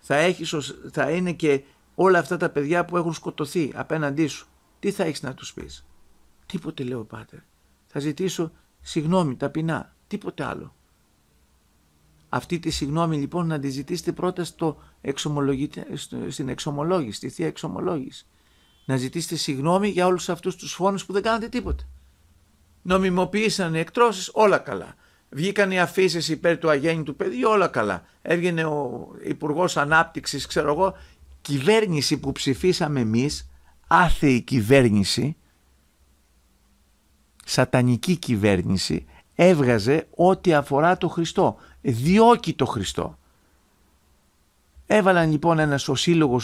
θα, έχεις, θα είναι και όλα αυτά τα παιδιά που έχουν σκοτωθεί απέναντί σου. Τι θα έχεις να τους πεις. Τίποτε λέω πάτερ. Θα ζητήσω συγγνώμη ταπεινά. Τίποτε άλλο. Αυτή τη συγγνώμη λοιπόν να τη ζητήσετε πρώτα στο στην εξομολόγηση, στη θεία εξομολόγηση. Να ζητήσετε συγγνώμη για όλους αυτούς τους φόνους που δεν κάνατε τίποτα. Νομιμοποίησαν οι εκτρώσεις, όλα καλά. Βγήκαν οι αφήσεις υπέρ του αγέννητου παιδιού, όλα καλά. Έβγαινε ο Υπουργός Ανάπτυξης, ξέρω εγώ, κυβέρνηση που ψηφίσαμε εμείς, άθεη κυβέρνηση, σατανική κυβέρνηση, έβγαζε ό,τι αφορά το Χριστό. Διώκει το Χριστό. Έβαλαν λοιπόν ένα ο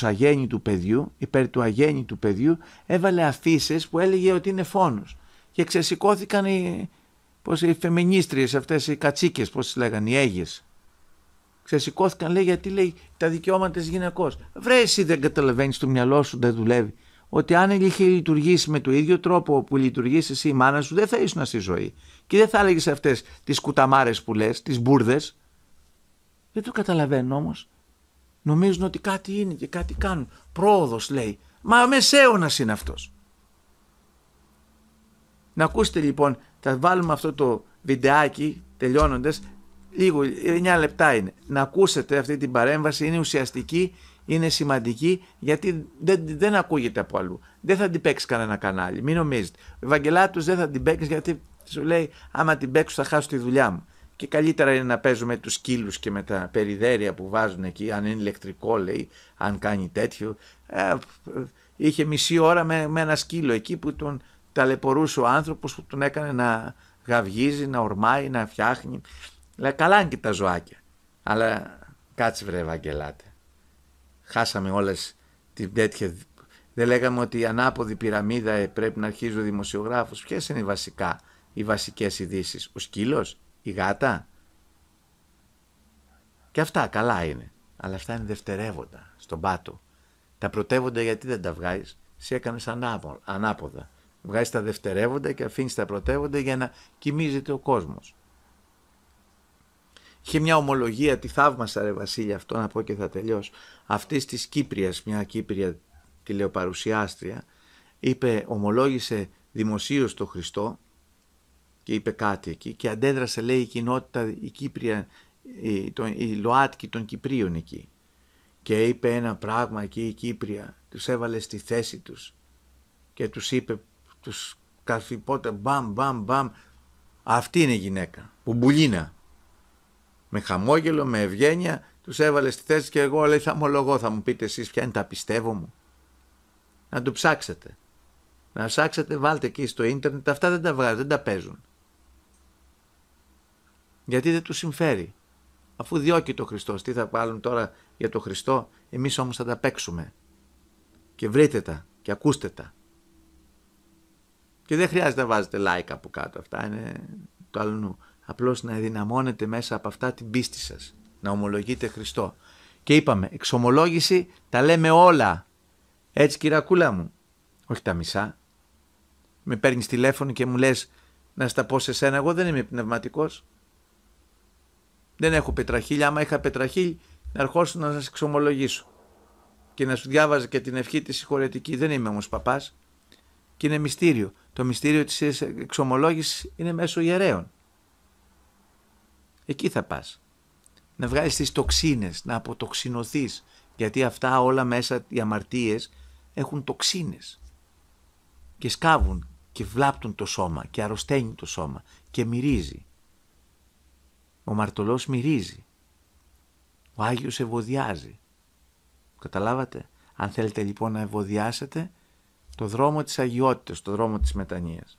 αγέννη του παιδιού, υπέρ του του παιδιού, έβαλε αφήσεις που έλεγε ότι είναι φόνος. Και ξεσηκώθηκαν οι, πώς, οι φεμινίστριες αυτές, οι κατσίκες, πώς τις λέγανε, οι έγιες. Ξεσηκώθηκαν λέει γιατί λέει τα δικαιώματα της γυναικός. Βρε δεν καταλαβαίνεις το μυαλό σου, δεν δουλεύει ότι αν είχε λειτουργήσει με το ίδιο τρόπο που λειτουργείς εσύ η μάνα σου, δεν θα ήσουν στη ζωή. Και δεν θα έλεγες αυτές τις κουταμάρες που λες, τις μπουρδες. Δεν το καταλαβαίνουν όμως. Νομίζουν ότι κάτι είναι και κάτι κάνουν. Πρόοδος λέει. Μα μεσαίωνα είναι αυτός. Να ακούσετε λοιπόν, θα βάλουμε αυτό το βιντεάκι τελειώνοντας. Λίγο, 9 λεπτά είναι. Να ακούσετε αυτή την παρέμβαση, είναι ουσιαστική είναι σημαντική γιατί δεν, ακούγεται από αλλού. Δεν θα την παίξεις κανένα κανάλι, μην νομίζετε. Ο Ευαγγελάτο δεν θα την παίξεις γιατί σου λέει άμα την παίξω θα χάσω τη δουλειά μου. Και καλύτερα είναι να παίζω με τους σκύλους και με τα περιδέρια που βάζουν εκεί, αν είναι ηλεκτρικό λέει, αν κάνει τέτοιο. Ε, είχε μισή ώρα με, ένα σκύλο εκεί που τον ταλαιπωρούσε ο άνθρωπος που τον έκανε να γαυγίζει, να ορμάει, να φτιάχνει. Λέει, καλά είναι και τα ζωάκια. Αλλά κάτσε βρε Ευαγγελάτε χάσαμε όλες την τέτοια... Δεν λέγαμε ότι η ανάποδη πυραμίδα ε, πρέπει να αρχίζει ο δημοσιογράφος. Ποιες είναι οι βασικά, οι βασικές ειδήσεις, ο σκύλος, η γάτα. Και αυτά καλά είναι. Αλλά αυτά είναι δευτερεύοντα στον πάτο. Τα πρωτεύοντα γιατί δεν τα βγάζεις, σε έκανες ανάποδα. Βγάζεις τα δευτερεύοντα και αφήνεις τα πρωτεύοντα για να κοιμίζεται ο κόσμος. Είχε μια ομολογία, τη θαύμασα ρε Βασίλη αυτό να πω και θα τελειώσω. Αυτής της Κύπριας, μια Κύπρια τηλεοπαρουσιάστρια, είπε, ομολόγησε δημοσίως τον Χριστό και είπε κάτι εκεί και αντέδρασε λέει η κοινότητα, η Κύπρια, η, το, ΛΟΑΤΚΙ των Κυπρίων εκεί. Και είπε ένα πράγμα εκεί η Κύπρια, τους έβαλε στη θέση τους και τους είπε, τους καθυπότε μπαμ μπαμ μπαμ, αυτή είναι η γυναίκα, που μπουλίνα με χαμόγελο, με ευγένεια, τους έβαλε στη θέση και εγώ λέει θα ομολογώ, θα μου πείτε εσείς ποια είναι τα πιστεύω μου. Να του ψάξετε. Να ψάξετε, βάλτε εκεί στο ίντερνετ, αυτά δεν τα βγάζουν, δεν τα παίζουν. Γιατί δεν τους συμφέρει. Αφού διώκει το Χριστό, τι θα βάλουν τώρα για το Χριστό, εμείς όμως θα τα παίξουμε. Και βρείτε τα και ακούστε τα. Και δεν χρειάζεται να βάζετε like από κάτω, αυτά είναι το αλλού απλώς να ενδυναμώνετε μέσα από αυτά την πίστη σας, να ομολογείτε Χριστό. Και είπαμε, εξομολόγηση τα λέμε όλα. Έτσι κυρακούλα μου, όχι τα μισά. Με παίρνεις τηλέφωνο και μου λες να στα πω σε σένα, εγώ δεν είμαι πνευματικός. Δεν έχω πετραχίλια, άμα είχα πετραχίλ να ερχόσουν να σας εξομολογήσω. Και να σου διάβαζα και την ευχή της συγχωρετική, δεν είμαι όμως παπάς. Και είναι μυστήριο. Το μυστήριο της εξομολόγησης είναι μέσω ιερέων. Εκεί θα πας. Να βγάλεις τις τοξίνες, να αποτοξινωθείς. Γιατί αυτά όλα μέσα οι αμαρτίες έχουν τοξίνες. Και σκάβουν και βλάπτουν το σώμα και αρρωσταίνει το σώμα και μυρίζει. Ο μαρτωλός μυρίζει. Ο Άγιος ευωδιάζει. Καταλάβατε. Αν θέλετε λοιπόν να ευωδιάσετε το δρόμο της αγιότητας, το δρόμο της μετανοίας.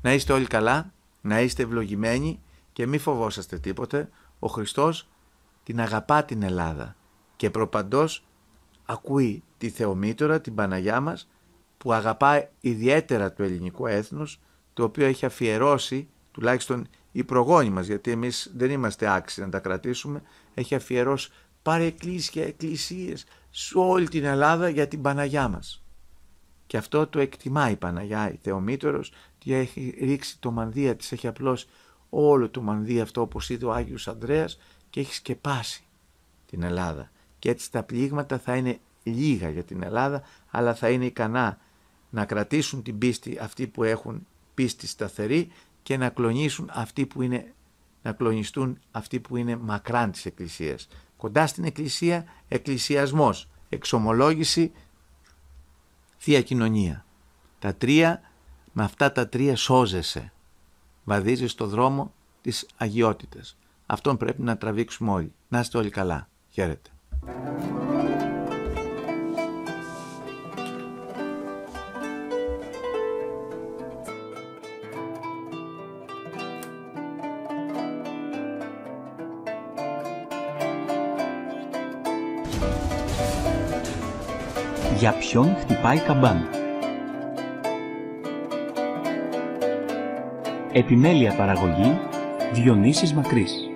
Να είστε όλοι καλά, να είστε ευλογημένοι και μη φοβόσαστε τίποτε, ο Χριστός την αγαπά την Ελλάδα και προπαντός ακούει τη Θεομήτωρα, την Παναγιά μας, που αγαπά ιδιαίτερα το ελληνικό έθνος, το οποίο έχει αφιερώσει, τουλάχιστον οι προγόνοι μας, γιατί εμείς δεν είμαστε άξιοι να τα κρατήσουμε, έχει αφιερώσει πάρε και εκκλησίες σε όλη την Ελλάδα για την Παναγιά μας. Και αυτό το εκτιμάει η Παναγιά, η Θεομήτωρος, και έχει ρίξει το μανδύα της, έχει απλώς όλο το μανδύ αυτό όπως είδε ο Άγιος Ανδρέας και έχει σκεπάσει την Ελλάδα. Και έτσι τα πλήγματα θα είναι λίγα για την Ελλάδα αλλά θα είναι ικανά να κρατήσουν την πίστη αυτοί που έχουν πίστη σταθερή και να κλονίσουν αυτοί που είναι να κλονιστούν αυτοί που είναι μακράν της Εκκλησίας. Κοντά στην Εκκλησία, εκκλησιασμός, εξομολόγηση, θεία κοινωνία. Τα τρία, με αυτά τα τρία σώζεσαι βαδίζει στο δρόμο της αγιότητας. Αυτόν πρέπει να τραβήξουμε όλοι. Να είστε όλοι καλά. Χαίρετε. Για ποιον χτυπάει καμπάνα. Επιμέλεια παραγωγή Διονύσης Μακρύς